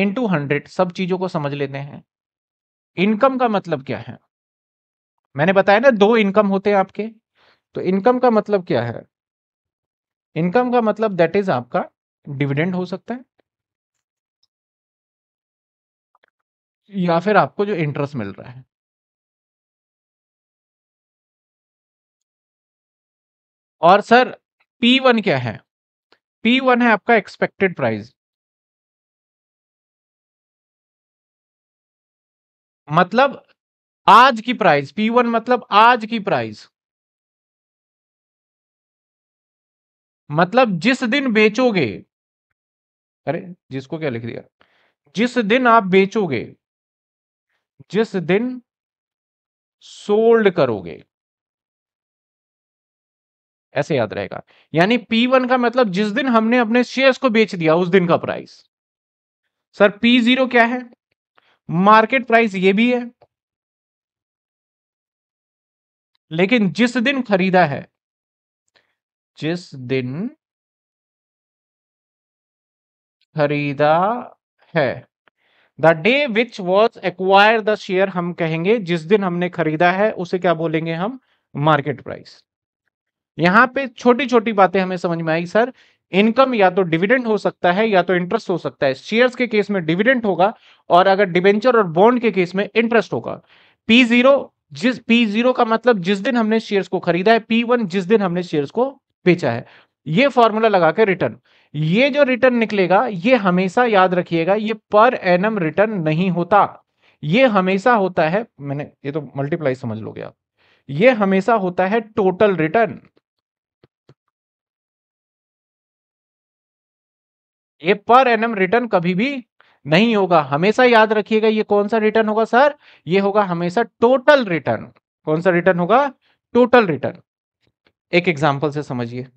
into hundred सब चीजों को समझ लेते हैं इनकम का मतलब क्या है मैंने बताया ना दो इनकम होते हैं आपके तो इनकम का मतलब क्या है इनकम का मतलब दैट इज आपका डिविडेंड हो सकता है या फिर आपको जो इंटरेस्ट मिल रहा है। और सर P1 क्या है? P1 है आपका एक्सपेक्टेड प्राइस। मतलब आज की प्राइस P1 मतलब आज की प्राइस। मतलब जिस दिन बेचोगे अरे! जिसको क्या लिख दिया? जिस दिन आप बेचोगे। जिस दिन सोल्ड करोगे ऐसे याद रहेगा यानी P1 का मतलब जिस दिन हमने अपने शेयर्स को बेच दिया उस दिन का प्राइस सर P0 क्या है मार्केट प्राइस ये भी है लेकिन जिस दिन खरीदा है जिस दिन खरीदा है the day which was acquire the share हम कहेंगे जिस दिन हमने खरीदा है उसे क्या बोलेंगे हम मार्केट प्राइस यहां पे छोटी छोटी बातें हमें समझ में आई सर इनकम या तो डिविडेंड हो सकता है या तो इंटरेस्ट हो सकता है शेयर्स के केस में डिविडेंड होगा और अगर डिबेंचर और बॉन्ड के केस में इंटरेस्ट होगा पी जीरो जिस पी जीरो का मतलब जिस दिन हमने शेयर्स को खरीदा है पी वन जिस दिन हमने शेयर्स को बेचा है ये फॉर्मूला लगा के रिटर्न ये जो रिटर्न निकलेगा ये हमेशा याद रखिएगा ये पर एनम रिटर्न नहीं होता ये हमेशा होता है मैंने ये तो मल्टीप्लाई समझ लो गया ये हमेशा होता है टोटल रिटर्न ये पर एनम रिटर्न कभी भी नहीं होगा हमेशा याद रखिएगा ये कौन सा रिटर्न होगा सर ये होगा हमेशा टोटल रिटर्न कौन सा रिटर्न होगा टोटल रिटर्न एक एग्जाम्पल से समझिए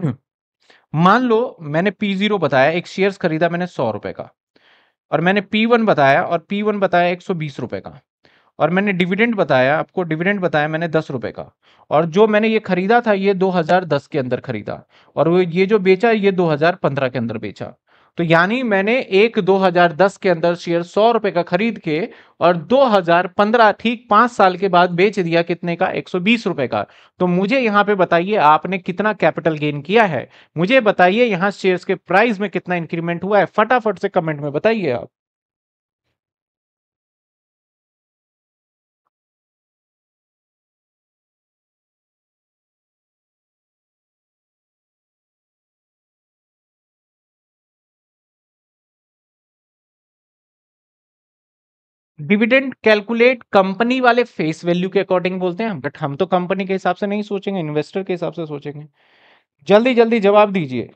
हम्म। मान लो मैंने पी जीरो बताया एक शेयर्स खरीदा मैंने सौ रुपए का और मैंने पी वन बताया और पी वन बताया एक सौ बीस रुपए का और मैंने डिविडेंड बताया आपको डिविडेंड बताया मैंने दस रुपए का और जो मैंने ये खरीदा था ये 2010 के अंदर खरीदा और वो ये जो बेचा ये 2015 के अंदर बेचा तो यानी मैंने एक 2010 के अंदर शेयर सौ रुपए का खरीद के और 2015 ठीक पांच साल के बाद बेच दिया कितने का बीस रुपए का तो मुझे यहां पे बताइए आपने कितना कैपिटल गेन किया है मुझे बताइए यहां शेयर्स के प्राइस में कितना इंक्रीमेंट हुआ है फटाफट से कमेंट में बताइए आप डिविडेंड कैलकुलेट कंपनी वाले फेस वैल्यू के अकॉर्डिंग बोलते हैं बट हम तो कंपनी के हिसाब से नहीं सोचेंगे इन्वेस्टर के हिसाब से सोचेंगे जल्दी जल्दी जवाब दीजिए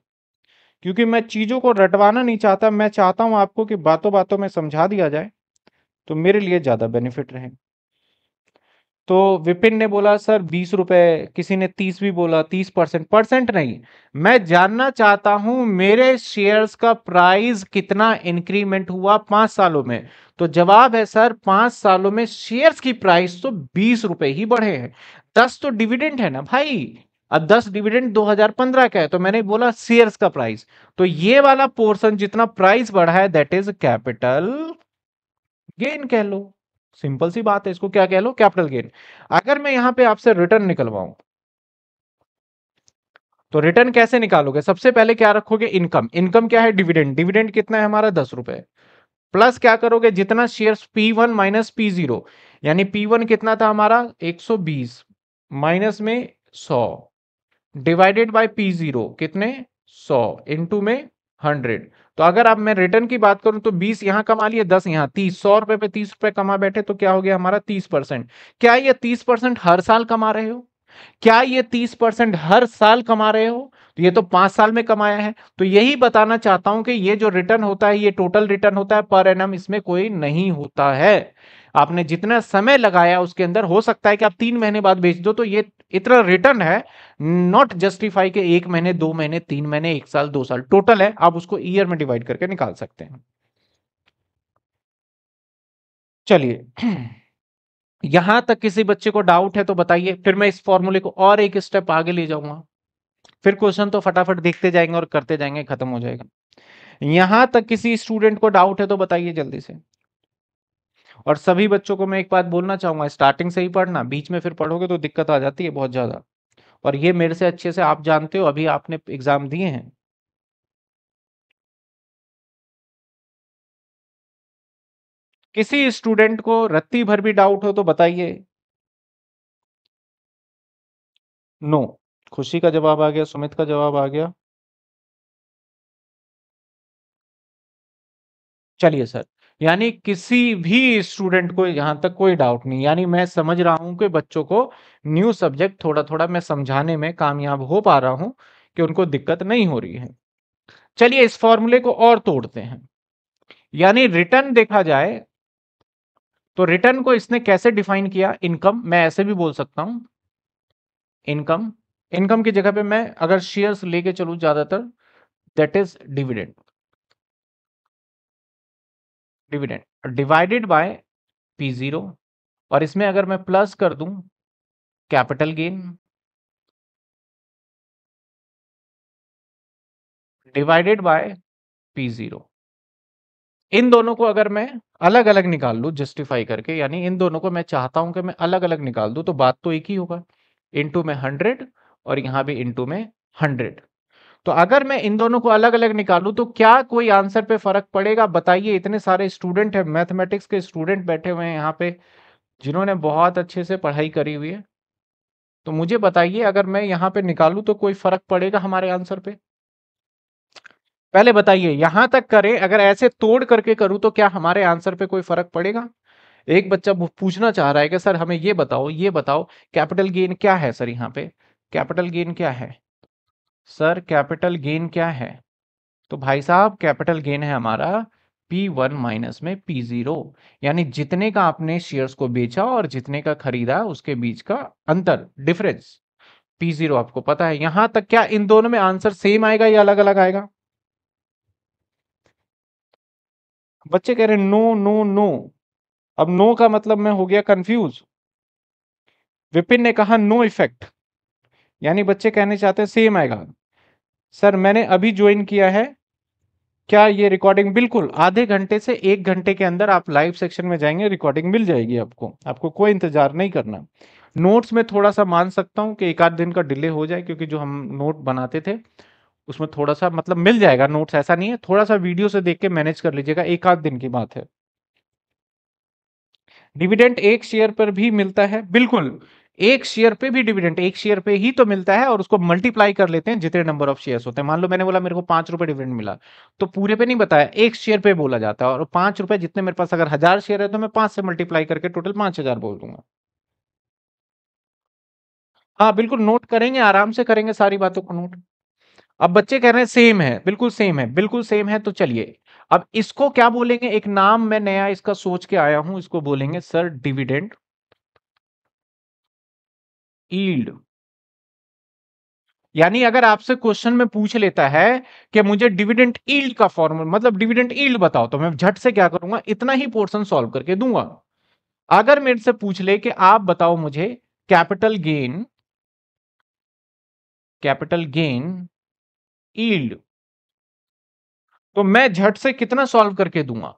क्योंकि मैं चीज़ों को रटवाना नहीं चाहता मैं चाहता हूं आपको कि बातों बातों में समझा दिया जाए तो मेरे लिए ज़्यादा बेनिफिट रहे तो विपिन ने बोला सर बीस रुपए किसी ने तीस भी बोला तीस परसेंट परसेंट नहीं मैं जानना चाहता हूं मेरे शेयर्स का प्राइस कितना इंक्रीमेंट हुआ पांच सालों में तो जवाब है सर पांच सालों में शेयर्स की प्राइस तो बीस रुपए ही बढ़े हैं दस तो डिविडेंड है ना भाई अब दस डिविडेंड 2015 का है तो मैंने बोला शेयर्स का प्राइस तो ये वाला पोर्सन जितना प्राइस बढ़ा है दैट इज कैपिटल गेन कह लो सिंपल सी बात है इसको क्या कह लो कैपिटल गेन अगर मैं यहां पे आपसे रिटर्न निकलवाऊं तो रिटर्न कैसे निकालोगे सबसे पहले क्या रखोगे इनकम इनकम क्या है डिविडेंड डिविडेंड कितना है हमारा दस रुपए प्लस क्या करोगे जितना share P1 one minus P zero यानी P1 कितना था हमारा 120 माइनस में 100 डिवाइडेड बाय P0 कितने 100 इनटू में 100 तो अगर आप मैं रिटर्न की बात करूं तो बीस यहाँ कमा लिए दस यहाँ 30 सौ रुपए पे तीस रुपए कमा बैठे तो क्या हो गया हमारा तीस परसेंट क्या ये तीस परसेंट हर साल कमा रहे हो क्या ये तीस परसेंट हर साल कमा रहे हो तो ये तो पांच साल में कमाया है तो यही बताना चाहता हूं कि ये जो रिटर्न होता है ये टोटल रिटर्न होता है पर एन इसमें कोई नहीं होता है आपने जितना समय लगाया उसके अंदर हो सकता है कि आप तीन महीने बाद बेच दो तो ये इतना रिटर्न है नॉट जस्टिफाई के एक महीने दो महीने तीन महीने एक साल दो साल टोटल है आप उसको ईयर में डिवाइड करके निकाल सकते हैं चलिए यहां तक किसी बच्चे को डाउट है तो बताइए फिर मैं इस फॉर्मूले को और एक स्टेप आगे ले जाऊंगा फिर क्वेश्चन तो फटाफट देखते जाएंगे और करते जाएंगे खत्म हो जाएगा यहां तक किसी स्टूडेंट को डाउट है तो बताइए जल्दी से और सभी बच्चों को मैं एक बात बोलना चाहूंगा स्टार्टिंग से ही पढ़ना बीच में फिर पढ़ोगे तो दिक्कत आ जाती है बहुत ज्यादा और ये मेरे से अच्छे से आप जानते हो अभी आपने एग्जाम दिए हैं किसी स्टूडेंट को रत्ती भर भी डाउट हो तो बताइए नो no. खुशी का जवाब आ गया सुमित का जवाब आ गया चलिए सर यानी किसी भी स्टूडेंट को यहाँ तक कोई डाउट नहीं यानी मैं समझ रहा हूँ कि बच्चों को न्यू सब्जेक्ट थोड़ा थोड़ा मैं समझाने में कामयाब हो पा रहा हूँ कि उनको दिक्कत नहीं हो रही है चलिए इस फॉर्मूले को और तोड़ते हैं यानी रिटर्न देखा जाए तो रिटर्न को इसने कैसे डिफाइन किया इनकम मैं ऐसे भी बोल सकता हूं इनकम इनकम की जगह पे मैं अगर शेयर्स लेके चलू ज्यादातर that is dividend dividend divided by P zero और इसमें अगर मैं प्लस कर दूं capital gain divided by P zero इन दोनों को अगर मैं अलग अलग निकाल लू जस्टिफाई करके यानी इन दोनों को मैं चाहता हूं कि मैं अलग अलग निकाल दू तो बात तो एक ही होगा इनटू में हंड्रेड और यहां भी इनटू में हंड्रेड तो अगर मैं इन दोनों को अलग अलग निकालूं तो क्या कोई आंसर पे फर्क पड़ेगा बताइए इतने सारे स्टूडेंट हैं मैथमेटिक्स के स्टूडेंट बैठे हुए हैं यहाँ पे जिन्होंने बहुत अच्छे से पढ़ाई करी हुई है तो मुझे बताइए अगर मैं यहाँ पे निकालूं तो कोई फर्क पड़ेगा हमारे आंसर पे पहले बताइए यहां तक करें अगर ऐसे तोड़ करके करूं तो क्या हमारे आंसर पे कोई फर्क पड़ेगा एक बच्चा पूछना चाह रहा है कि सर हमें ये बताओ ये बताओ कैपिटल गेन क्या है सर यहाँ पे कैपिटल गेन क्या है सर कैपिटल गेन क्या है तो भाई साहब कैपिटल गेन है हमारा पी वन माइनस में पी जीरो यानी जितने का आपने शेयर्स को बेचा और जितने का खरीदा उसके बीच का अंतर डिफरेंस पी जीरो आपको पता है यहां तक क्या इन दोनों में आंसर सेम आएगा या अलग अलग आएगा बच्चे कह रहे नो नो नो अब नो का मतलब मैं हो गया कंफ्यूज विपिन ने कहा नो इफेक्ट यानी बच्चे कहने चाहते हैं सेम आएगा सर मैंने अभी ज्वाइन किया है क्या ये रिकॉर्डिंग बिल्कुल आधे घंटे से एक घंटे के अंदर आप लाइव सेक्शन में जाएंगे रिकॉर्डिंग मिल जाएगी आपको आपको कोई इंतजार नहीं करना नोट्स में थोड़ा सा मान सकता हूँ कि एक आध दिन का डिले हो जाए क्योंकि जो हम नोट बनाते थे उसमें थोड़ा सा मतलब मिल जाएगा नोट्स ऐसा नहीं है थोड़ा सा वीडियो से देख के मैनेज कर लीजिएगा एक आध दिन की बात है डिविडेंट एक शेयर पर भी मिलता है बिल्कुल एक शेयर पे भी डिविडेंड एक शेयर पे ही तो मिलता है और उसको मल्टीप्लाई कर लेते हैं जितने नंबर ऑफ शेयर्स होते हैं मान लो मैंने बोला मेरे को पांच रुपए डिविडेंड मिला तो पूरे पे नहीं बताया एक शेयर पे बोला जाता है और पांच रुपए जितने मेरे पास अगर हजार शेयर है तो मैं पांच से मल्टीप्लाई करके टोटल पांच हजार बोल दूंगा हाँ बिल्कुल नोट करेंगे आराम से करेंगे सारी बातों को नोट अब बच्चे कह रहे हैं सेम है बिल्कुल सेम है बिल्कुल सेम है तो चलिए अब इसको क्या बोलेंगे एक नाम मैं नया इसका सोच के आया हूं इसको बोलेंगे सर डिविडेंड ईल्ड यानी अगर आपसे क्वेश्चन में पूछ लेता है कि मुझे डिविडेंट ईल्ड का फॉर्मूला मतलब डिविडेंट ईल्ड बताओ तो मैं झट से क्या करूंगा इतना ही पोर्शन सॉल्व करके दूंगा अगर मेरे से पूछ ले कि आप बताओ मुझे capital gain capital gain yield तो मैं झट से कितना सॉल्व करके दूंगा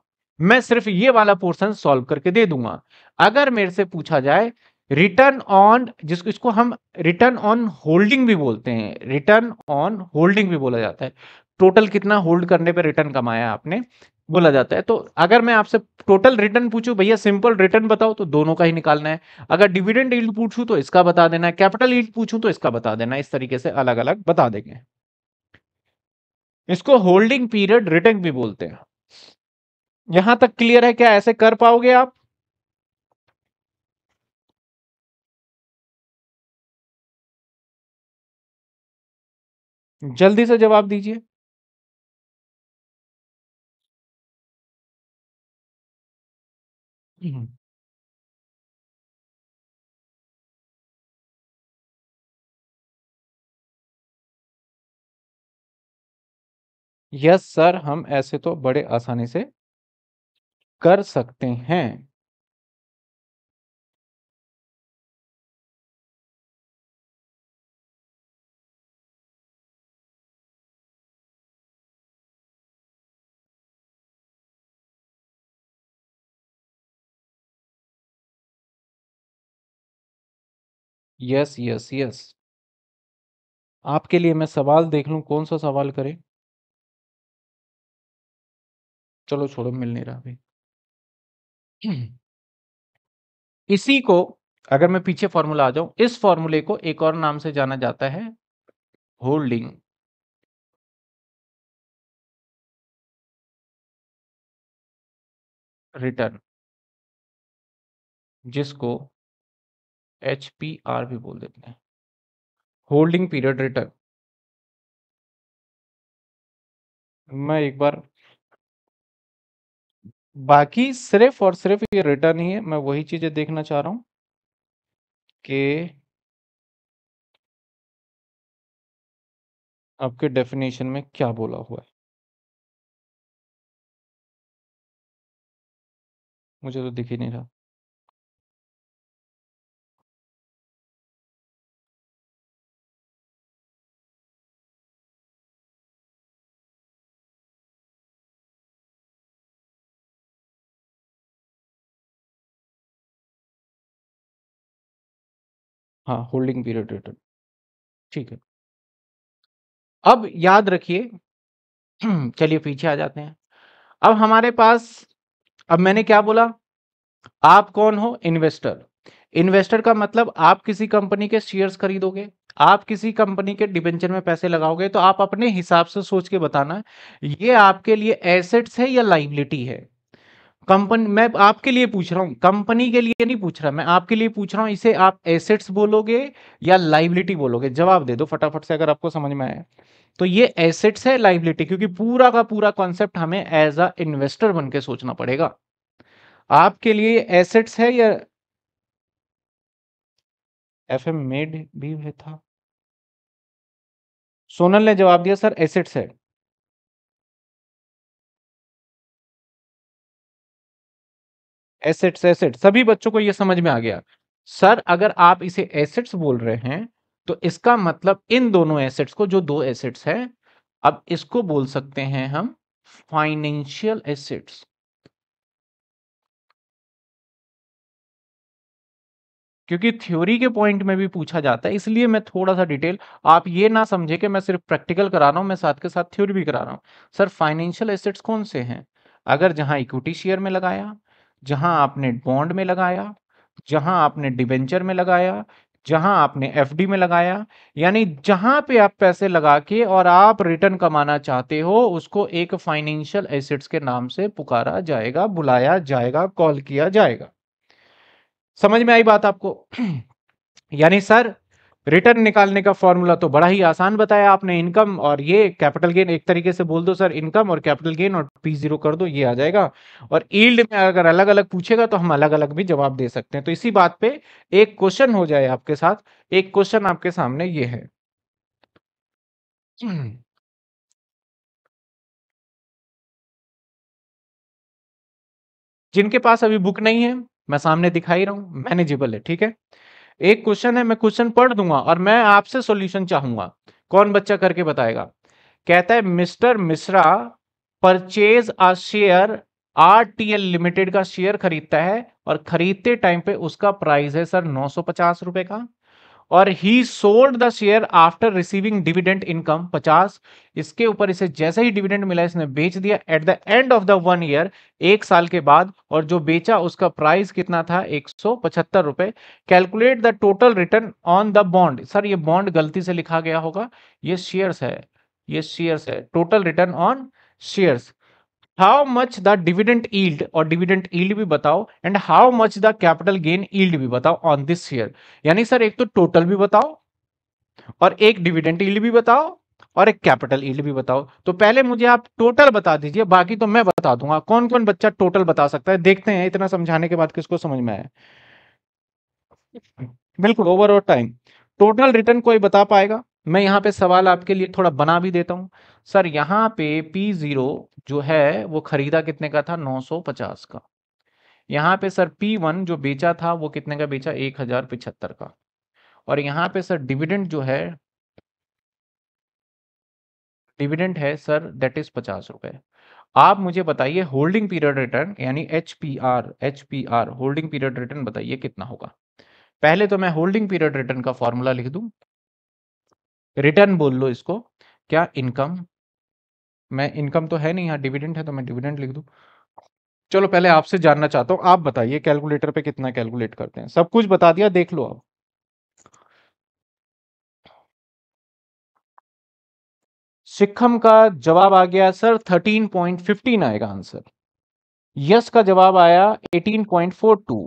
मैं सिर्फ ये वाला पोर्शन सॉल्व करके दे दूंगा अगर मेरे से पूछा जाए रिटर्न ऑन जिसको इसको हम रिटर्न ऑन होल्डिंग भी बोलते हैं रिटर्न ऑन होल्डिंग भी बोला जाता है टोटल कितना होल्ड करने पर रिटर्न कमाया आपने बोला जाता है तो अगर मैं आपसे टोटल रिटर्न पूछूं भैया सिंपल रिटर्न बताओ तो दोनों का ही निकालना है अगर डिविडेंड ईल्ड पूछूं तो इसका बता देना है कैपिटल ईल्ड पूछूं तो इसका बता देना इस तरीके से अलग अलग बता देंगे इसको होल्डिंग पीरियड रिटर्न भी बोलते हैं यहां तक क्लियर है क्या ऐसे कर पाओगे आप जल्दी से जवाब दीजिए यस सर, हम ऐसे तो बड़े आसानी से कर सकते हैं। यस यस यस आपके लिए मैं सवाल देख लू कौन सा सवाल करें चलो छोड़ो मिल नहीं रहा अभी इसी को अगर मैं पीछे फॉर्मूला आ जाऊं इस फॉर्मूले को एक और नाम से जाना जाता है होल्डिंग रिटर्न जिसको एच पी आर भी बोल देते हैं होल्डिंग पीरियड रिटर्न मैं एक बार बाकी सिर्फ और सिर्फ ये रिटर्न ही है मैं वही चीजें देखना चाह रहा हूं कि आपके डेफिनेशन में क्या बोला हुआ है मुझे तो दिख ही नहीं रहा हाँ होल्डिंग पीरियड रिटर्न ठीक है अब याद रखिए चलिए पीछे आ जाते हैं अब हमारे पास अब मैंने क्या बोला आप कौन हो इन्वेस्टर इन्वेस्टर का मतलब आप किसी कंपनी के शेयर्स खरीदोगे आप किसी कंपनी के डिबेंचर में पैसे लगाओगे तो आप अपने हिसाब से सोच के बताना ये आपके लिए एसेट्स है या लाइबिलिटी है कंपनी मैं आपके लिए पूछ रहा हूँ कंपनी के लिए नहीं पूछ रहा मैं आपके लिए पूछ रहा हूँ इसे आप एसेट्स बोलोगे या लाइबिलिटी बोलोगे जवाब दे दो फटाफट से अगर आपको समझ में आए तो ये एसेट्स है लाइबिलिटी क्योंकि पूरा का पूरा कॉन्सेप्ट हमें एज अ इन्वेस्टर बन के सोचना पड़ेगा आपके लिए एसेट्स है या एफ एम मेड भी था सोनल ने जवाब दिया सर एसेट्स है एसेट्स एसेट सभी बच्चों को यह समझ में आ गया सर अगर आप इसे एसेट्स बोल रहे हैं तो इसका मतलब इन दोनों एसेट्स को जो दो एसेट्स हैं अब इसको बोल सकते हैं हम फाइनेंशियल एसेट्स क्योंकि थ्योरी के पॉइंट में भी पूछा जाता है इसलिए मैं थोड़ा सा डिटेल आप ये ना समझे कि मैं सिर्फ प्रैक्टिकल करा रहा हूं मैं साथ के साथ थ्योरी भी करा रहा हूं सर फाइनेंशियल एसेट्स कौन से हैं अगर जहां इक्विटी शेयर में लगाया जहां आपने बॉन्ड में लगाया जहां आपने डिबेंचर में लगाया जहां आपने एफडी में लगाया यानी जहां पे आप पैसे लगा के और आप रिटर्न कमाना चाहते हो उसको एक फाइनेंशियल एसेट्स के नाम से पुकारा जाएगा बुलाया जाएगा कॉल किया जाएगा समझ में आई बात आपको यानी सर रिटर्न निकालने का फॉर्मूला तो बड़ा ही आसान बताया आपने इनकम और ये कैपिटल गेन एक तरीके से बोल दो सर इनकम और कैपिटल गेन और पी जीरो कर दो ये आ जाएगा और ईल्ड में अगर अलग अलग पूछेगा तो हम अलग अलग भी जवाब दे सकते हैं तो इसी बात पे एक क्वेश्चन हो जाए आपके साथ एक क्वेश्चन आपके सामने ये है जिनके पास अभी बुक नहीं है मैं सामने दिखाई रहा हूं मैनेजेबल है ठीक है एक क्वेश्चन है मैं क्वेश्चन पढ़ दूंगा और मैं आपसे सॉल्यूशन चाहूंगा कौन बच्चा करके बताएगा कहता है mister Mishra purchase a share R T L limited का शेयर खरीदता है और खरीदते टाइम पे उसका प्राइस है सर नौ सौ पचास रुपए का और he sold the share after receiving dividend income पचास इसके ऊपर इसे जैसे ही डिविडेंट मिला इसने बेच दिया at the end of the one year एक साल के बाद और जो बेचा उसका प्राइस कितना था एक सौ पचहत्तर रुपए calculate the total return on the bond sir ये बॉन्ड गलती से लिखा गया होगा ये शेयर्स है ये शेयर्स है total return on shares how much the dividend yield और डिविडेंट ईल्ड भी बताओ and how much the capital gain yield भी बताओ ऑन दिस शेयर यानी सर एक तो टोटल भी बताओ और एक डिविडेंट ईल्ड भी बताओ और एक कैपिटल ईल्ड भी बताओ तो पहले मुझे आप टोटल बता दीजिए बाकी तो मैं बता दूंगा कौन कौन बच्चा टोटल बता सकता है देखते हैं इतना समझाने के बाद किसको समझ में आया बिल्कुल ओवरऑल टाइम टोटल रिटर्न कोई बता पाएगा मैं यहाँ पे सवाल आपके लिए थोड़ा बना भी देता हूँ सर यहाँ पे पी ज़ीरो जो है वो खरीदा कितने का था 950 का यहाँ पे सर पी वन जो बेचा था वो कितने का बेचा एक हजार पिछहत्तर का और यहाँ पे सर डिविडेंट जो है डिविडेंट है सर दैट इज पचास रुपए आप मुझे बताइए होल्डिंग पीरियड रिटर्न यानी H P R H P R holding period return बताइए कितना होगा पहले तो मैं होल्डिंग पीरियड रिटर्न का फॉर्मूला लिख दूं रिटर्न बोल लो इसको क्या इनकम मैं इनकम तो है नहीं यहाँ डिविडेंड है तो मैं डिविडेंड लिख दूँ चलो पहले आपसे जानना चाहता हूँ आप बताइए कैलकुलेटर पे कितना कैलकुलेट करते हैं सब कुछ बता दिया देख लो आप सिक्खम का जवाब आ गया सर 13.15 आएगा आंसर यस का जवाब आया 18.42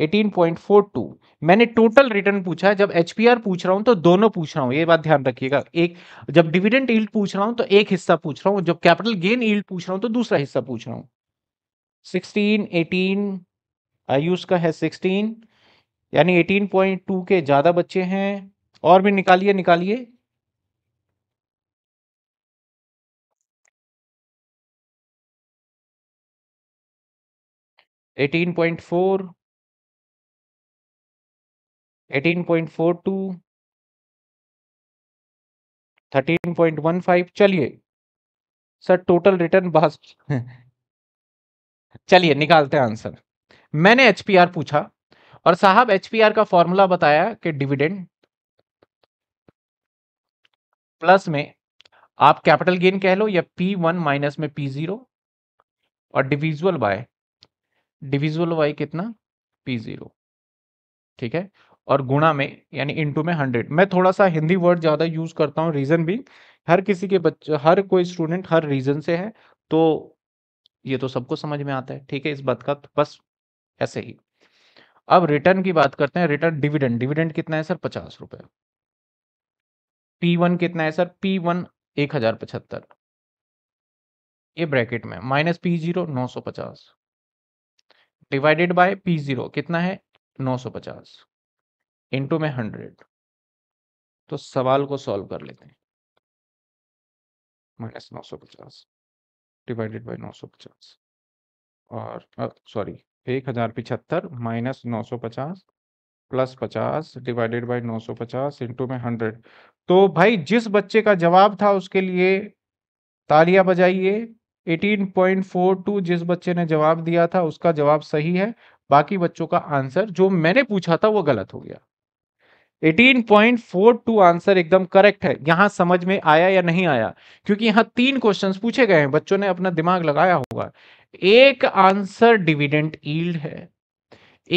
18.42 मैंने टोटल रिटर्न पूछा जब एच पूछ रहा हूं तो दोनों पूछ रहा हूं ये बात ध्यान रखिएगा एक जब डिविडेंड ईल्ड पूछ रहा हूं तो एक हिस्सा पूछ रहा हूं जब कैपिटल गेन ईल्ड पूछ रहा हूं तो दूसरा हिस्सा पूछ रहा हूं 16 18 आयुष का है 16 यानी 18.2 के ज्यादा बच्चे हैं और भी निकालिए निकालिए एटीन पॉइंट फोर 18.42 फाइव चलिए सर टोटल रिटर्न बस चलिए निकालते हैं आंसर मैंने एचपीआर पूछा और साहब एचपीआर का फॉर्मूला बताया कि डिविडेंड प्लस में आप कैपिटल गेन कह लो या पी वन माइनस में पी जीरो और डिविजुअल बाय डिविजुअल बाय कितना पी जीरो ठीक है और गुणा में यानी इंटू में हंड्रेड मैं थोड़ा सा हिंदी वर्ड ज़्यादा यूज़ करता हूँ रीज़न भी हर किसी के बच्चे हर कोई स्टूडेंट हर रीज़न से है तो ये तो सबको समझ में आता है ठीक है इस बात का तो बस ऐसे ही अब रिटर्न की बात करते हैं रिटर्न डिविडेंड डिविडेंड कितना है सर पचास रुपये पी वन कितना है सर पी वन एक हजार पचहत्तर ये ब्रैकेट में माइनस पी जीरो नौ सौ पचास डिवाइडेड बाय पी जीरो कितना है नौ सौ पचास इंटू में हंड्रेड तो सवाल को सॉल्व कर लेते हैं माइनस नौ सौ पचास डिवाइडेड बाई नौ सौ पचास और सॉरी एक हज़ार पिछहत्तर माइनस नौ सौ पचास प्लस पचास डिवाइडेड बाई नौ सौ पचास इंटू में हंड्रेड तो भाई जिस बच्चे का जवाब था उसके लिए तालियां बजाइए 18.42 जिस बच्चे ने जवाब दिया था उसका जवाब सही है बाकी बच्चों का आंसर जो मैंने पूछा था वो गलत हो गया 18.42 आंसर एकदम करेक्ट है यहां समझ में आया या नहीं आया क्योंकि यहां तीन क्वेश्चंस पूछे गए हैं बच्चों ने अपना दिमाग लगाया होगा एक आंसर डिविडेंट ईल्ड है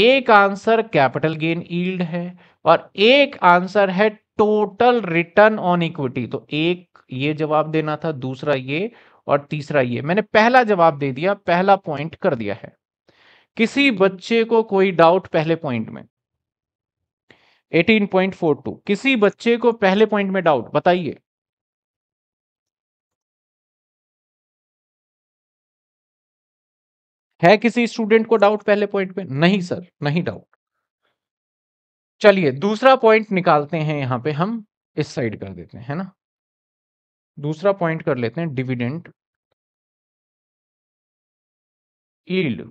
एक आंसर कैपिटल गेन ईल्ड है और एक आंसर है टोटल रिटर्न ऑन इक्विटी तो एक ये जवाब देना था दूसरा ये और तीसरा ये मैंने पहला जवाब दे दिया पहला पॉइंट कर दिया है किसी बच्चे को कोई डाउट पहले पॉइंट में 18.42 किसी बच्चे को पहले पॉइंट में डाउट बताइए है किसी स्टूडेंट को डाउट पहले पॉइंट पे नहीं सर नहीं डाउट चलिए दूसरा पॉइंट निकालते हैं यहां पे हम इस साइड कर देते हैं है ना दूसरा पॉइंट कर लेते हैं डिविडेंड ईल्ड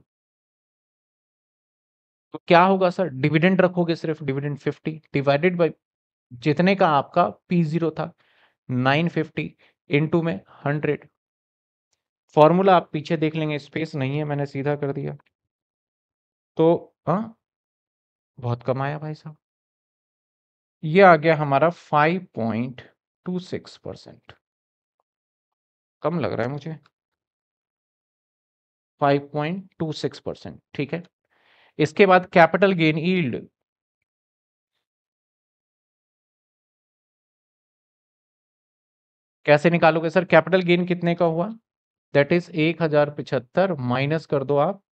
तो क्या होगा सर डिविडेंड रखोगे सिर्फ डिविडेंड फिफ्टी डिवाइडेड बाई जितने का आपका पी जीरो था नाइन फिफ्टी इंटू में हंड्रेड फॉर्मूला आप पीछे देख लेंगे स्पेस नहीं है मैंने सीधा कर दिया तो हाँ बहुत कम आया भाई साहब ये आ गया हमारा five point two six percent कम लग रहा है मुझे five point two six percent ठीक है इसके बाद कैपिटल गेन ईल्ड कैसे निकालोगे सर कैपिटल गेन कितने का हुआ दैट इज एक हजार पिछहत्तर माइनस कर दो आप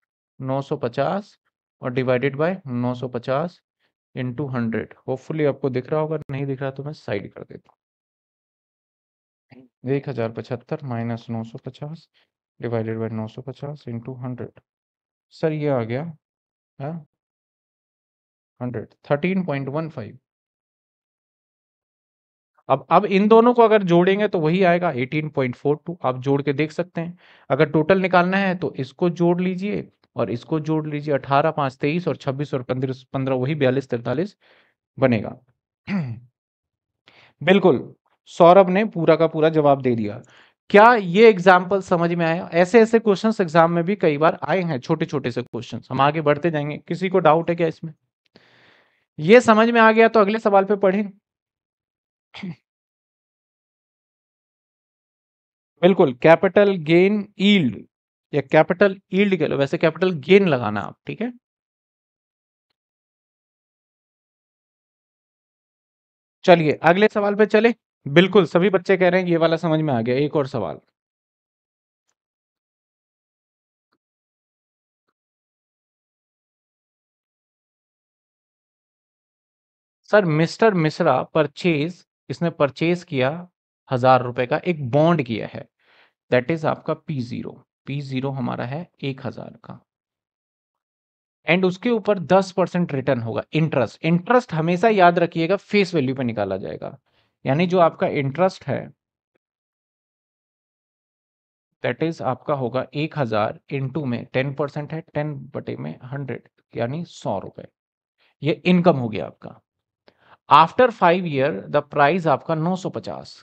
950 और डिवाइडेड बाय 950 पचास इंटू हंड्रेड होपफुली आपको दिख रहा होगा नहीं दिख रहा तो मैं साइड कर देता हूँ एक हजार पचहत्तर माइनस नौ सौ पचास डिवाइडेड बाय नौ सौ पचास इंटू हंड्रेड सर ये आ गया hundred thirteen point one five अब अब इन दोनों को अगर जोड़ेंगे तो वही आएगा 18.42 आप जोड़ के देख सकते हैं अगर टोटल निकालना है तो इसको जोड़ लीजिए और इसको जोड़ लीजिए 18 पाँच तेईस और 26 और 15 15 वही बयालीस तैतालीस बनेगा बिल्कुल सौरभ ने पूरा का पूरा जवाब दे दिया क्या ये एग्जाम्पल समझ में आया ऐसे ऐसे क्वेश्चन एग्जाम में भी कई बार आए हैं छोटे छोटे से क्वेश्चन हम आगे बढ़ते जाएंगे किसी को डाउट है क्या इसमें ये समझ में आ गया तो अगले सवाल पे पढ़े बिल्कुल कैपिटल गेन ईल्ड या कैपिटल ईल्ड कह लो वैसे कैपिटल गेन लगाना आप ठीक है चलिए अगले सवाल पे चले बिल्कुल, सभी बच्चे कह रहे हैं ये वाला समझ में आ गया, एक और सवाल। सर मिस्टर मिश्रा परचेज़ इसने परचेज़ किया हजार रुपए का एक बॉन्ड किया है, दैट इज़ आपका पी जीरो पी जीरो हमारा है एक हजार का। एंड उसके ऊपर दस परसेंट रिटर्न होगा इंटरेस्ट, इंटरेस्ट हमेशा याद रखिएगा फेस वैल्यू पे निकाला जाएगा। यानी जो आपका इंटरेस्ट है दैट इज आपका होगा एक हजार इंटू में टेन परसेंट है टेन बटे में हंड्रेड यानी सौ रुपए ये इनकम हो गया आपका after five year the price आपका नौ सौ पचास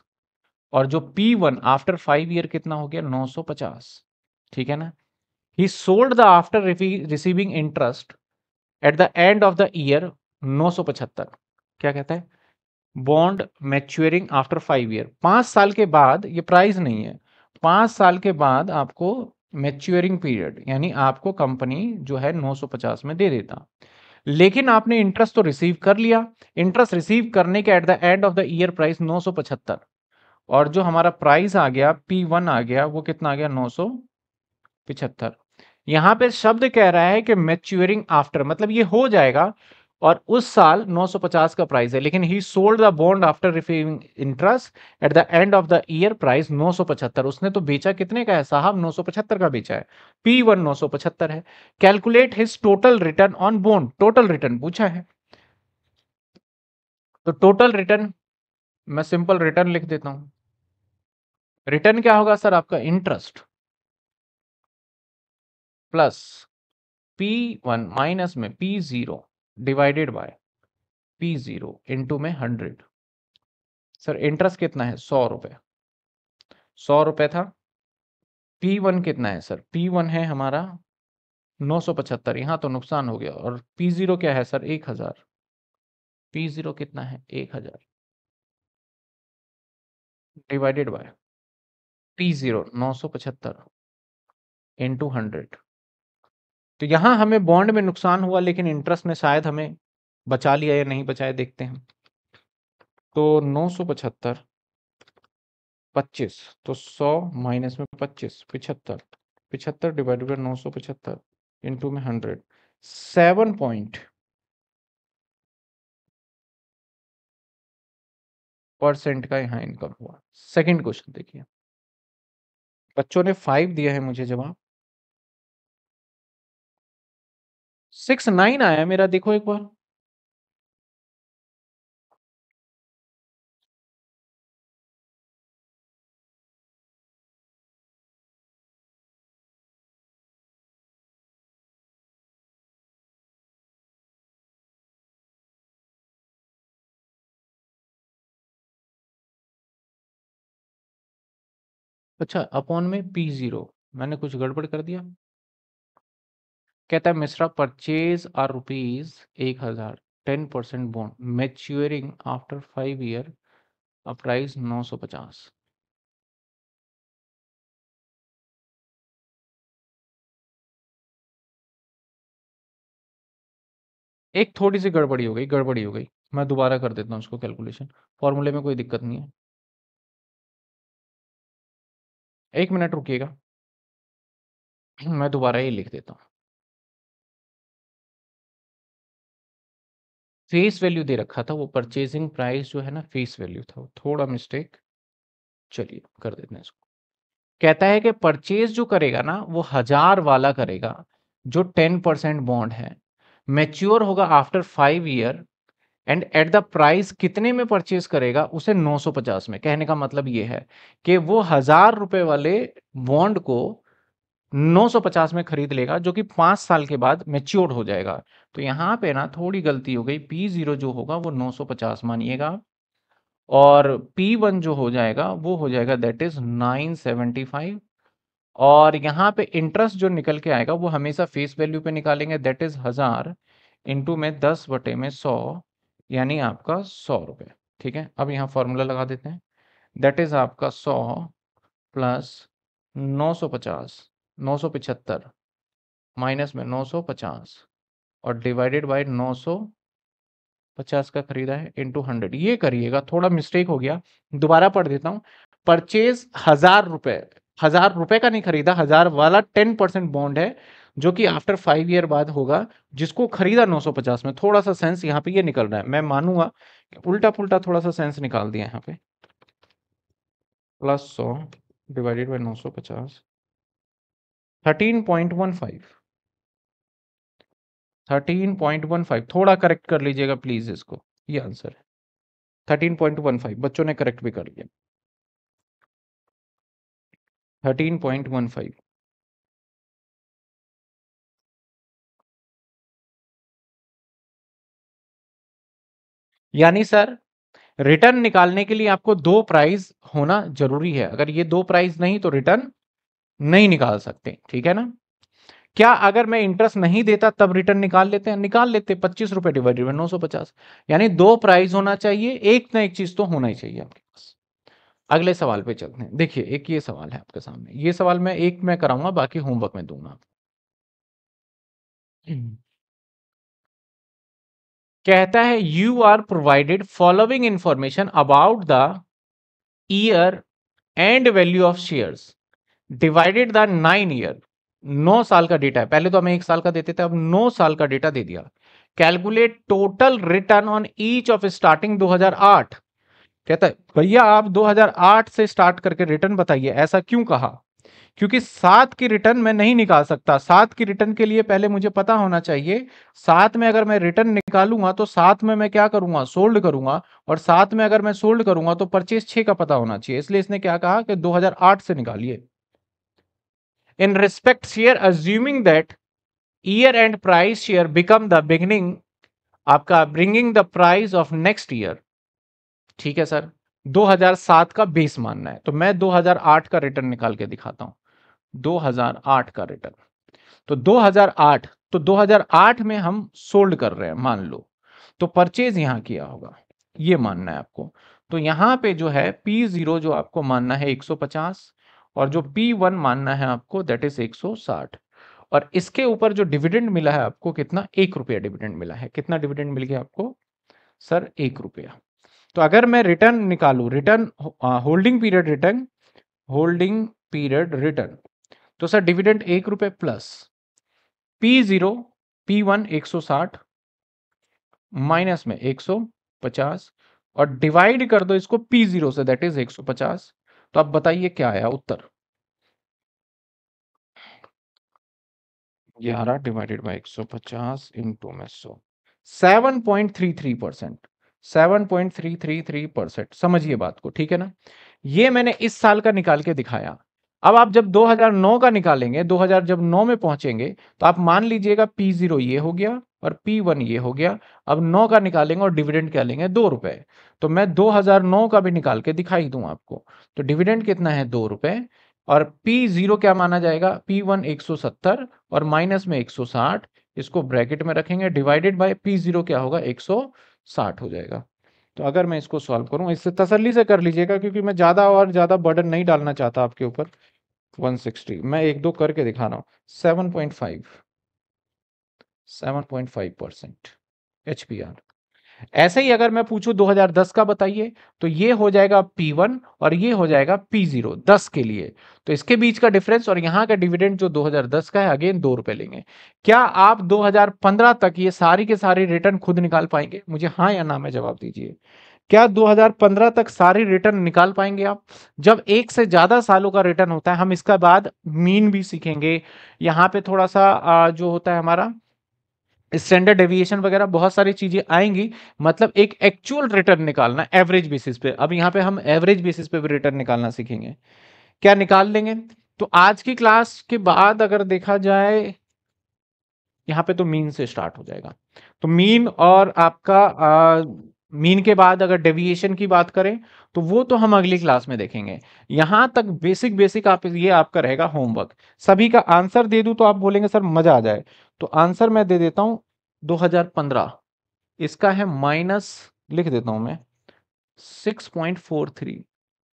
और जो P one after five year कितना हो गया नौ सौ पचास ठीक है ना he sold the after receiving interest at the end of the year नौ सौ पचहत्तर क्या कहता है bond maturing after five year पांच साल के बाद ये प्राइस नहीं है पांच साल के बाद आपको मैच्योरिंग पीरियड यानी आपको कंपनी जो है 950 में दे देता लेकिन आपने इंटरेस्ट तो रिसीव कर लिया इंटरेस्ट रिसीव करने के at the end of the year price नौ और जो हमारा प्राइस आ गया P1 आ गया वो कितना आ गया नौ 975 यहां पर शब्द कह रहा है कि मैच्योरिंग आफ्टर मतलब ये हो जाएगा और उस साल 950 का प्राइस है लेकिन he sold the bond after receiving interest at the end of the year price 975 उसने तो बेचा कितने का है साहब 975 का बेचा है पी वन 975 है calculate his total return on bond total return पूछा है तो टोटल रिटर्न मैं सिंपल रिटर्न लिख देता हूं रिटर्न क्या होगा सर आपका interest plus P one minus में P zero divided by P zero into में हंड्रेड सर इंटरेस्ट कितना है सौ रुपये सौ रुपये था पी वन कितना है सर पी वन है हमारा नौ सौ पचहत्तर यहाँ तो नुकसान हो गया और पी जीरो क्या है सर एक हजार पी जीरो कितना है एक हजार डिवाइडेड बाय पी जीरो नौ सौ पचहत्तर इंटू हंड्रेड तो यहां हमें बॉन्ड में नुकसान हुआ लेकिन इंटरेस्ट ने शायद हमें बचा लिया या नहीं बचाया देखते हैं तो नौ सौ पचहत्तर पच्चीस तो सौ माइनस में पच्चीस पिछहत्तर पिछहत्तर डिवाइडेड बाई नौ सौ पचहत्तर इंटू में हंड्रेड सेवन पॉइंट परसेंट का यहां इनकम हुआ सेकंड क्वेश्चन देखिए बच्चों ने फाइव दिया है मुझे जवाब सिक्स नाइन आया मेरा देखो एक बार अच्छा अपॉन में पी जीरो मैंने कुछ गड़बड़ कर दिया कहता है मिश्रा परचेज आर रुपीज एक हजार ten percent bond maturing after five year price नौ सौ पचास एक थोड़ी सी गड़बड़ी हो गई गड़बड़ी हो गई मैं दोबारा कर देता हूँ उसको कैलकुलेशन फॉर्मूले में कोई दिक्कत नहीं है एक मिनट रुकिएगा मैं दोबारा ही लिख देता हूँ फेस वैल्यू दे रखा था वो परचेजिंग प्राइस जो है ना फेस वैल्यू था वो थोड़ा मिस्टेक चलिए कर देते हैं इसको कहता है कि परचेज जो करेगा ना वो हजार वाला करेगा जो टेन परसेंट बॉन्ड है मैच्योर होगा after five year and at the price कितने में परचेज करेगा उसे 950 में कहने का मतलब ये है कि वो हजार रुपए वाले बॉन्ड को 950 में खरीद लेगा जो कि पांच साल के बाद मेच्योर हो जाएगा तो यहाँ पे ना थोड़ी गलती हो गई पी ज़ीरो जो होगा वो 950 मानिएगा और पी वन जो हो जाएगा वो हो जाएगा दैट इज़ 975 और यहाँ पे इंटरेस्ट जो निकल के आएगा वो हमेशा फेस वैल्यू पे निकालेंगे दैट इज़ हज़ार इंटू में दस बटे में सौ यानी आपका सौ रुपये ठीक है अब यहाँ फॉर्मूला लगा देते हैं दैट इज़ आपका सौ प्लस नौ सौ पचास नौ सौ माइनस में नौ सौ पचास और डिवाइडेड बाय नौ सौ पचास का खरीदा है इंटू हंड्रेड ये करिएगा थोड़ा मिस्टेक हो गया दोबारा पढ़ देता हूँ परचेज हजार रुपए हजार रुपए का नहीं खरीदा हजार वाला टेन परसेंट बॉन्ड है जो कि आफ्टर फाइव ईयर बाद होगा जिसको खरीदा 950 में थोड़ा सा सेंस यहाँ पे ये निकल रहा है मैं मानूंगा उल्टा पुलटा थोड़ा सा सेंस निकाल दिया यहाँ पे प्लस सौ डिवाइडेड बाई नौ सौ पचास thirteen point one five thirteen point one five थोड़ा करेक्ट कर लीजिएगा प्लीज इसको ये आंसर है थर्टीन पॉइंट वन फाइव बच्चों ने करेक्ट भी कर लिया थर्टीन पॉइंट वन फाइव यानी सर रिटर्न निकालने के लिए आपको दो प्राइस होना जरूरी है अगर ये दो प्राइस नहीं तो रिटर्न नहीं निकाल सकते ठीक है ना क्या अगर मैं इंटरेस्ट नहीं देता तब रिटर्न निकाल लेते हैं निकाल लेते पच्चीस रुपए डिवाइडेड बाई नौ सौ पचास यानी दो प्राइस होना चाहिए एक ना एक चीज तो होना ही चाहिए आपके पास अगले सवाल पे चलते हैं देखिए एक ये सवाल है आपके सामने ये सवाल मैं एक मैं कराऊंगा बाकी होमवर्क में दूंगा हम्म। कहता है you are provided following information about the year end value of shares divided the nine year नौ साल का डेटा है पहले तो हमें एक साल का देते थे अब नौ साल का डेटा दे दिया calculate total return on each of starting 2008 कहता है भैया आप 2008 से स्टार्ट करके रिटर्न बताइए ऐसा क्यों कहा क्योंकि सात की रिटर्न मैं नहीं निकाल सकता सात की रिटर्न के लिए पहले मुझे पता होना चाहिए सात में अगर मैं रिटर्न निकालूंगा तो सात में मैं क्या करूंगा सोल्ड करूंगा और सात में अगर मैं सोल्ड करूंगा तो परचेज छः का पता होना चाहिए इसलिए इसने क्या कहा कि 2008 से निकालिए in respects here assuming that year end price here become the beginning आपका bringing the price of next year ठीक है सर 2007 का बेस मानना है तो मैं 2008 का रिटर्न निकाल के दिखाता हूं 2008 का रिटर्न तो 2008 तो 2008 में हम सोल्ड कर रहे हैं मान लो तो परचेज यहां किया होगा ये मानना है आपको तो यहां पे जो है P0 जो आपको मानना है 150 और जो पी वन मानना है आपको दैट इज 160 और इसके ऊपर जो डिविडेंड मिला है आपको कितना एक रुपया डिविडेंड मिला है कितना डिविडेंड मिल गया आपको सर एक रुपया तो अगर मैं रिटर्न निकालू return holding period return holding period return तो सर डिविडेंड एक रुपये plus P zero P one एक सौ साठ माइनस में एक सौ पचास और डिवाइड कर दो इसको पी जीरो से दैट इज एक सौ पचास तो आप बताइए क्या आया उत्तर ग्यारह डिवाइडेड बाई एक सौ पचास इंटू में so seven point three three percent seven point three three three percent समझिए बात को ठीक है ना ये मैंने इस साल का निकाल के दिखाया अब आप जब 2009 का निकालेंगे 2000 जब 9 में पहुंचेंगे तो आप मान लीजिएगा P0 ये हो गया और P1 ये हो गया अब 9 का निकालेंगे और डिविडेंड क्या लेंगे दो रुपए तो मैं 2009 का भी निकाल के दिखाई दूं आपको तो डिविडेंड कितना है दो रुपए और P0 क्या माना जाएगा P1 170 और माइनस में 160 इसको ब्रैकेट में रखेंगे डिवाइडेड बाय P0 क्या होगा 160 हो जाएगा तो अगर मैं इसको सॉल्व करूँ इससे तसली से कर लीजिएगा क्योंकि मैं ज़्यादा और ज़्यादा बर्डन नहीं डालना चाहता आपके ऊपर 160 मैं एक दो करके दिखा रहा हूँ 7.5 7.5 परसेंट एच ऐसे ही अगर मैं पूछूं 2010 का बताइए तो ये हो जाएगा P1 और ये हो जाएगा P0 10 के लिए तो इसके बीच का डिफरेंस और यहाँ का डिविडेंड जो 2010 का है अगेन दो रुपए लेंगे क्या आप 2015 तक ये सारी के सारी रिटर्न खुद निकाल पाएंगे मुझे हाँ या ना में जवाब दीजिए क्या 2015 तक सारी रिटर्न निकाल पाएंगे आप जब एक से ज़्यादा सालों का रिटर्न होता है हम इसका बाद मीन भी सीखेंगे यहाँ पे थोड़ा सा जो होता है हमारा स्टैंडर्ड डेविएशन वगैरह बहुत सारी चीजें आएंगी मतलब एक एक्चुअल रिटर्न निकालना एवरेज बेसिस पे अब यहाँ पे हम एवरेज बेसिस पे भी रिटर्न निकालना सीखेंगे क्या निकाल लेंगे तो आज की क्लास के बाद अगर देखा जाए यहाँ पे तो मीन से स्टार्ट हो जाएगा तो मीन और आपका आ, मीन के बाद अगर डेविएशन की बात करें तो वो तो हम अगली क्लास में देखेंगे यहां तक बेसिक बेसिक आप ये आपका रहेगा होमवर्क सभी का आंसर दे दू तो आप बोलेंगे सर मज़ा आ जाए तो आंसर मैं दे देता हूं 2015 इसका है माइनस लिख देता हूं मैं 6.43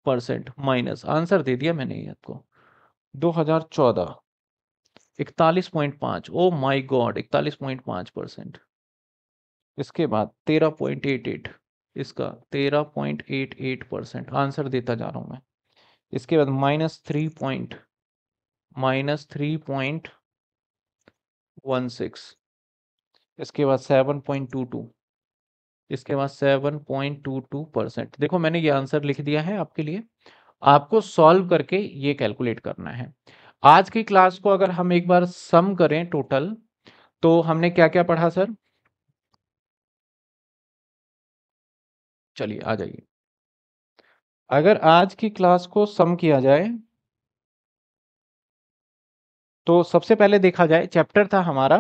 परसेंट माइनस आंसर दे दिया मैंने ये आपको 2014 41.5 ओ माय गॉड 41.5 परसेंट इसके बाद तेरह पॉइंट एट एट इसका तेरह point eight eight percent answer देता जा रहा हूँ मैं इसके बाद minus three point minus three point one six इसके बाद सेवन पॉइंट टू टू इसके बाद seven point two two percent देखो मैंने ये आंसर लिख दिया है आपके लिए आपको सॉल्व करके ये कैलकुलेट करना है आज की क्लास को अगर हम एक बार सम करें टोटल तो हमने क्या क्या पढ़ा सर चलिए आ जाइए अगर आज की क्लास को सम किया जाए तो सबसे पहले देखा जाए चैप्टर था हमारा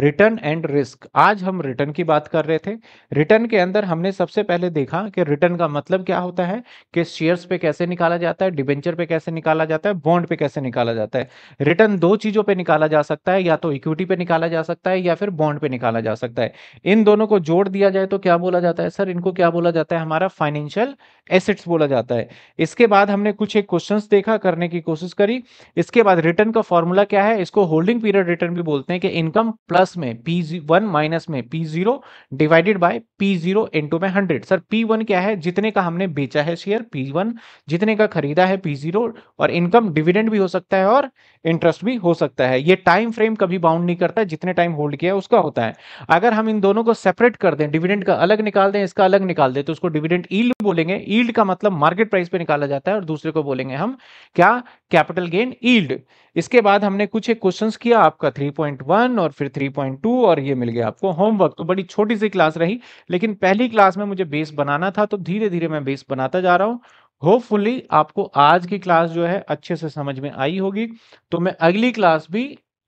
रिटर्न एंड रिस्क आज हम रिटर्न की बात कर रहे थे रिटर्न के अंदर हमने सबसे पहले देखा कि रिटर्न का मतलब क्या होता है कि शेयर्स पे कैसे निकाला जाता है डिबेंचर पे कैसे निकाला जाता है बॉन्ड पे कैसे निकाला जाता है रिटर्न दो चीजों पे निकाला जा सकता है या तो इक्विटी पे निकाला जा सकता है या फिर बॉन्ड पे निकाला जा सकता है इन दोनों को जोड़ दिया जाए तो क्या बोला जाता है सर इनको क्या बोला जाता है हमारा फाइनेंशियल एसेट्स बोला जाता है इसके बाद हमने कुछ एक क्वेश्चन देखा करने की कोशिश करी इसके बाद रिटर्न का फॉर्मूला क्या है इसको होल्डिंग पीरियड रिटर्न भी बोलते हैं कि इनकम प्लस प्लस में पी वन माइनस में P zero divided by P zero into में हंड्रेड सर पी वन क्या है जितने का हमने बेचा है शेयर पी वन जितने का खरीदा है पी जीरो और इनकम डिविडेंड भी हो सकता है और इंटरेस्ट भी हो सकता है ये टाइम फ्रेम कभी बाउंड नहीं करता जितने टाइम होल्ड किया है उसका होता है अगर हम इन दोनों को सेपरेट कर दें डिविडेंड का अलग निकाल दें इसका अलग निकाल दें तो उसको डिविडेंड ईल्ड बोलेंगे ईल्ड का मतलब मार्केट प्राइस पे निकाला जाता है और दूसरे को बोलेंगे हम क्या कैपिटल गेन ईल्ड इसके बाद हमने कुछ एक क्वेश्चंस किया आपका 3.1 और फिर 3.2 और ये मिल गया आपको होमवर्क तो बड़ी छोटी सी क्लास रही लेकिन पहली क्लास में मुझे बेस बनाना था तो धीरे धीरे मैं बेस बनाता जा रहा हूँ होपफुली आपको आज की क्लास जो है अच्छे से समझ में आई होगी तो मैं अगली क्लास भी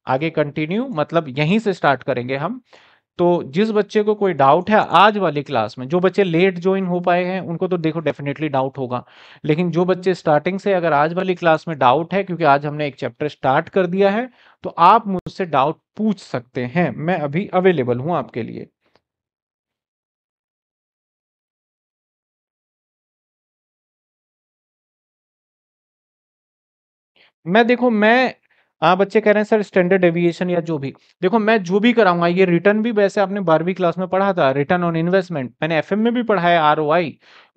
आगे कंटिन्यू मतलब यहीं से स्टार्ट करेंगे हम तो जिस बच्चे को कोई डाउट है आज वाली क्लास में जो बच्चे लेट ज्वाइन हो पाए हैं उनको तो देखो डेफिनेटली डाउट होगा लेकिन जो बच्चे स्टार्टिंग से अगर आज वाली क्लास में डाउट है क्योंकि आज हमने एक चैप्टर स्टार्ट कर दिया है तो आप मुझसे डाउट पूछ सकते हैं मैं अभी अवेलेबल हूं आपके लिए मैं देखो मैं आप बच्चे कह रहे हैं सर स्टैंडर्ड एविएशन या जो भी देखो मैं जो भी कराऊंगा ये रिटर्न भी वैसे आपने बारहवीं क्लास में पढ़ा था रिटर्न ऑन इन्वेस्टमेंट मैंने एफ में भी पढ़ा है आर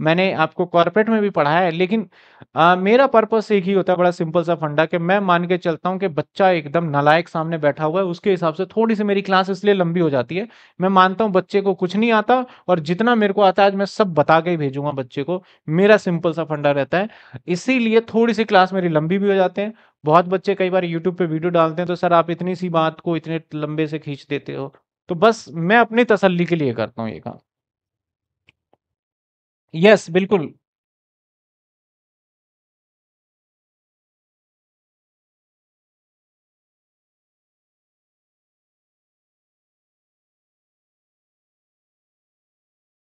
मैंने आपको कॉर्पोरेट में भी पढ़ाया है लेकिन आ, मेरा पर्पस एक ही होता है बड़ा सिंपल सा फंडा कि मैं मान के चलता हूँ कि बच्चा एकदम नलायक सामने बैठा हुआ है उसके हिसाब से थोड़ी सी मेरी क्लास इसलिए लंबी हो जाती है मैं मानता हूँ बच्चे को कुछ नहीं आता और जितना मेरे को आता है आज मैं सब बता के ही भेजूंगा बच्चे को मेरा सिंपल सा फंडा रहता है इसीलिए थोड़ी सी क्लास मेरी लंबी भी हो जाते हैं बहुत बच्चे कई बार यूट्यूब पे वीडियो डालते हैं तो सर आप इतनी सी बात को इतने लंबे से खींच देते हो तो बस मैं अपनी तसल्ली के लिए करता हूँ ये काम यस बिल्कुल